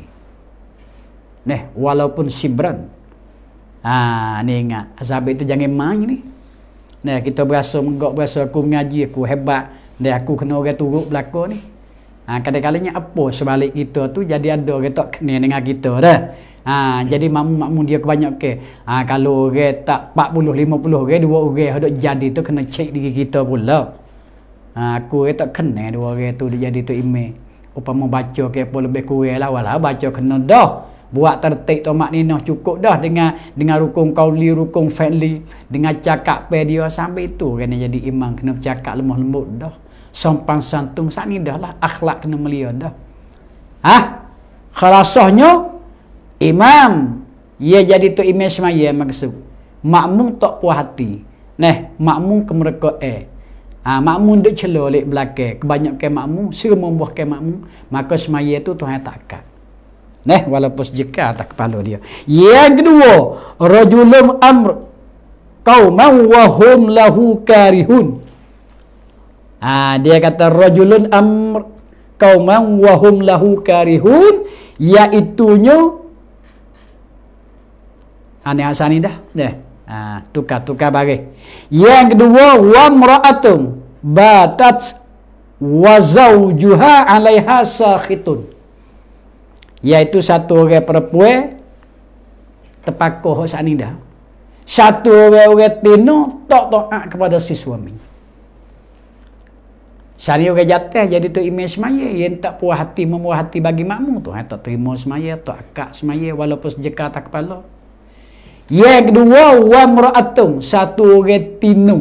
Neh, walaupun sibran. Ah, ha, ni ingat, sahabat tu jangan main ni. Nah kita berasa megak berasa aku mengaji aku hebat dan aku kena orang turut berlaku ni. Ha, kadang-kadangnya apa sebalik kita tu jadi ada orang tak kena dengan kita dah. Ha, jadi makmum-makmum dia kebanyak ke. Ha, kalau orang tak 40 50 orang dua orang hendak jadi tu kena cek diri kita pula. Ha, aku orang tak kena dua orang tu dia jadi tu imej. Upama baca ke apa lebih kurang lah walah baca kena dah buat tertik tomak nino cukup dah dengan dengan rukun kauli rukun family dengan cakap pe dia sampai itu kena jadi imam kena cakap lemah lembut dah sompang santung sat ni dah lah akhlak kena mulia dah ha khalasahnya imam ia jadi tu imam semaya maksud makmum tak puas hati neh makmum ke mereka eh ha, makmum duk celo lek belakang kebanyakan makmum serumah buah makmum maka semaya tu Tuhan tak akan Nah, walaupun sejika atas kepala dia. Yang kedua, rajulum amr qauman wa hum lahu karihun. Ha, dia kata rajulun amr qauman wa hum lahu karihun iaitu nya ani ha, asani dah. Neh. Ha, tukar-tukar bagi. Yang kedua, wa mra'atun batat wa zawjuha 'alaiha sakhitun iaitu satu orang perempuan terpakau hak sanida. Satu orang-orang tino tak taat kepada si suami. Sari orang jatuh jadi tu imej semaya yang tak puas hati memuas hati bagi makmu tu. Ha, tak terima semaya, tak akak semaya walaupun sejeka tak kepala. Yang kedua, wa meratung Satu orang tino.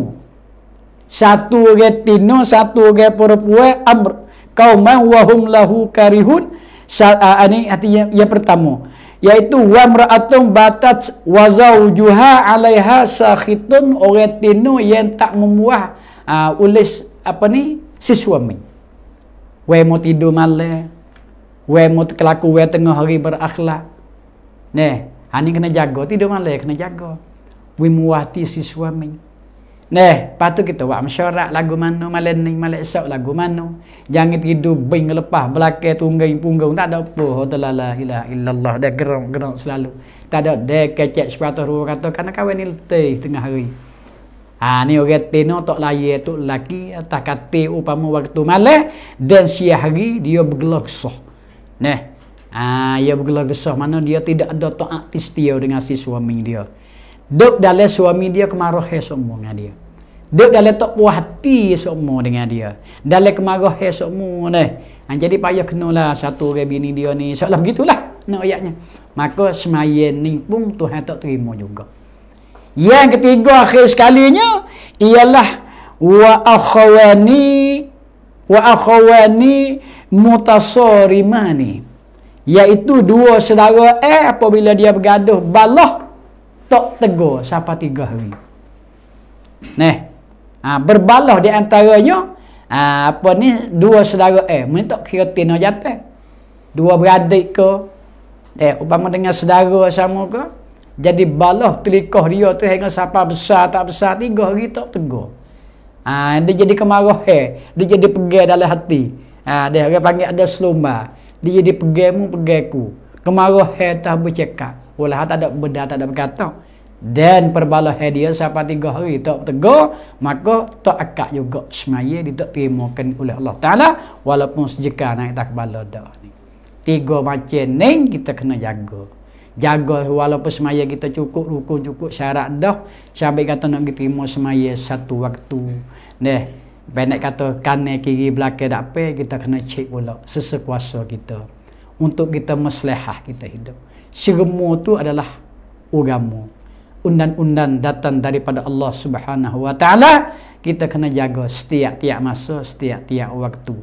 Satu orang tino, satu orang perempuan amr. Kau man wahum lahu karihun. Sal, ah, ah, ini hati yang, yang pertama yaitu wa mra'atun batat wa zawjuha 'alaiha sakhitun orang tino yang tak memuah uh, ulis apa ni si suami we mau tidur malam we mau kelaku we tengah hari berakhlak Neh, ani kena jaga tidur malam kena jaga we muati si suami Neh, lepas tu kita buat mesyuarat lagu mana, malam ni, malam esok lagu mana. Jangan tidur bing lepas, belakang tunggang, punggung, tak ada apa. Hotelah la ilah illallah, dia gerak-gerak selalu. Tak ada, dia kecek sepatuh ruang kata, kerana kawan ni letih tengah hari. Ha, ni orang tenor tak layak tu lelaki, tak kata upama waktu malam, dan siang hari dia bergelaksah. Neh, ha, dia bergelaksah mana dia tidak ada tak dia dengan si suami dia. Duk dalam suami dia kemarah semua dengan dia. Duk dalam tak puas hati semua dengan dia. Dalam kemarah semua ni. Ha, jadi payah kenalah satu orang bini dia ni. Soalnya begitulah nak ayatnya. Maka semayan ni pun Tuhan tak terima juga. Yang ketiga akhir sekalinya ialah wa akhawani wa akhawani mutasarimani iaitu dua saudara eh apabila dia bergaduh balah tak tegur siapa tiga hari. Neh, Ha, berbalah di antaranya ha, apa ni dua saudara eh mun tak kira tino jatah. Dua beradik ke eh upama dengan saudara sama ke jadi balah telikah dia tu hingga siapa besar tak besar tiga hari tak tegur. Ha, dia jadi kemarah eh. Dia jadi pegel dalam hati. Ha, dia orang panggil ada selumba. Dia jadi pegelmu ku. Kemarah eh tak bercakap. Walah tak ada benda tak ada berkata. Dan perbalah hadiah siapa tiga hari tak tegur, maka tak akak juga semaya ditak terimakan oleh Allah Ta'ala walaupun sejika naik tak kebala dah. Tiga macam ni kita kena jaga. Jaga walaupun semaya kita cukup, rukun cukup, syarat dah. Sampai kata nak diterima semaya satu waktu. Nah, pendek kata kanan kiri belakang tak apa, kita kena cek pula sesekuasa kita. Untuk kita meslehah kita hidup. Syirmu tu adalah uramu. Undan-undan datang daripada Allah Subhanahu Wa Taala kita kena jaga setiap-tiap masa, setiap-tiap waktu.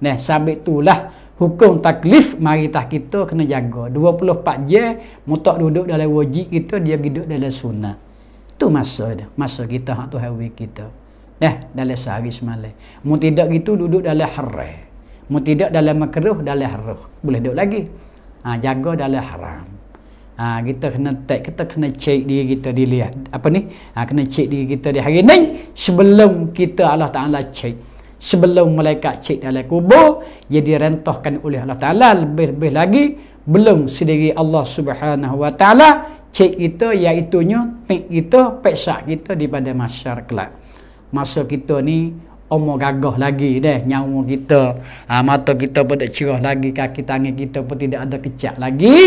Nah, sampai itulah hukum taklif maritah kita kena jaga. 24 je mutak duduk dalam wajib kita, dia duduk dalam sunnah. tu masa dia. Masa kita hak tuhawi kita. Nah, dalam sehari semalam. Mu tidak gitu duduk dalam haram. Mu tidak dalam makruh, dalam haram. Boleh duduk lagi. Ha, jaga dalam haram ha, kita kena tak kita kena cek diri kita dilihat ah, apa ni ha, kena cek diri kita di hari ni sebelum kita Allah Taala cek sebelum malaikat cek dalam kubur ia direntuhkan oleh Allah Taala lebih-lebih lagi belum sendiri Allah Subhanahu Wa Taala cek kita iaitu nya tik kita peksa kita daripada masyarakat masa kita ni omong gagah lagi deh nyawa kita ha, mata kita pun tak cerah lagi kaki tangan kita pun tidak ada kecak lagi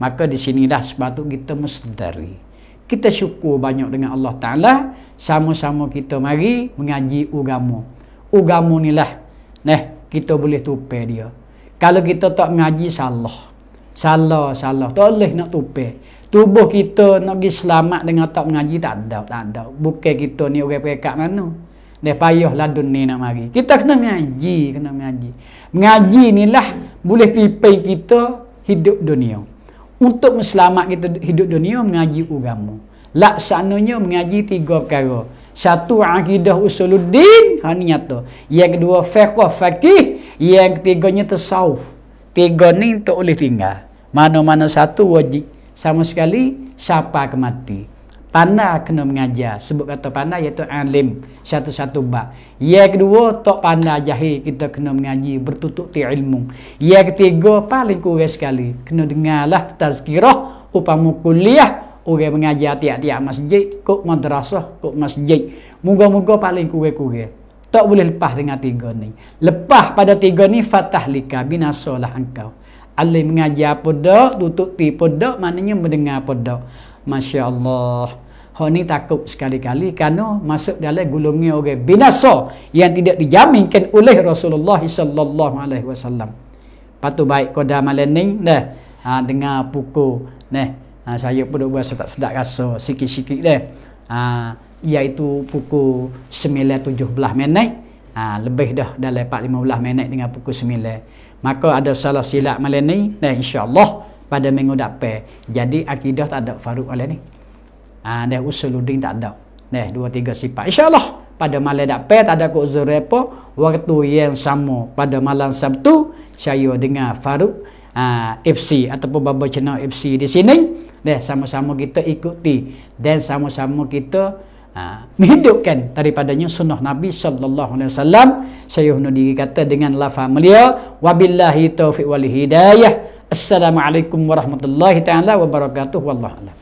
Maka di sinilah sepatut kita mesedari. Kita syukur banyak dengan Allah Ta'ala. Sama-sama kita mari mengaji ugamu. Ugamu ni lah. Nah, kita boleh tupai dia. Kalau kita tak mengaji, salah. Salah, salah. Tak boleh nak tupai. Tubuh kita nak pergi selamat dengan tak mengaji, tak ada. Tak ada. Bukan kita ni orang pekat mana. Dia payah lah dunia nak mari. Kita kena mengaji, kena mengaji. Mengaji ni lah boleh pipai kita hidup dunia untuk selamat kita hidup dunia mengaji agama laksananya mengaji tiga perkara satu akidah usuluddin ha ni nyata yang kedua fiqh fakih yang ketiganya tasawuf tiga ni tak boleh tinggal mana-mana satu wajib sama sekali siapa kematian. Pana kena mengajar. Sebut kata pana iaitu alim. Satu-satu bak. Yang kedua, tak pana jahil kita kena mengaji bertutup ti ilmu. Yang ketiga, paling kurang sekali. Kena dengarlah tazkirah upamu kuliah orang mengajar tiap-tiap masjid, kok madrasah, kok masjid. Moga-moga paling kurang-kurang. Tak boleh lepas dengan tiga ni. Lepas pada tiga ni, fatah lika, binasalah engkau. Alim mengajar podok tutup ti pada, maknanya mendengar podok. Masya Allah. Hak ni takut sekali-kali kerana masuk dalam gulungi orang binasa yang tidak dijaminkan oleh Rasulullah sallallahu alaihi wasallam. Patu baik kau dah malam ni dah ha, dengar pukul neh. Ha, saya pun dah rasa tak sedap rasa sikit-sikit dah. Ha, iaitu pukul 9.17 minit. Ha, lebih dah dalam 4.15 minit dengan pukul 9. Maka ada salah silap malam ni. Nah, insyaAllah. Allah pada mengudak pe. Jadi akidah tak ada faruq oleh ni. Ha, dah usuluddin tak ada. Neh dua tiga sifat. InsyaAllah pada malam dak pe tak ada ko zure apa waktu yang sama pada malam Sabtu saya dengar faruq ha, FC ataupun baba channel FC di sini. Neh sama-sama kita ikuti dan sama-sama kita ha, menghidupkan daripadanya sunnah Nabi sallallahu alaihi wasallam saya hendak dikata kata dengan lafaz mulia wabillahi taufiq wal hidayah السلام عليكم ورحمة الله تعالى وبركاته والله أعلم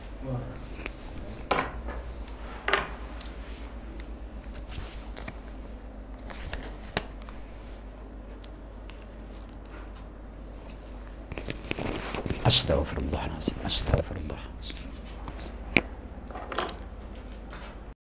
أستغفر الله العظيم أستغفر الله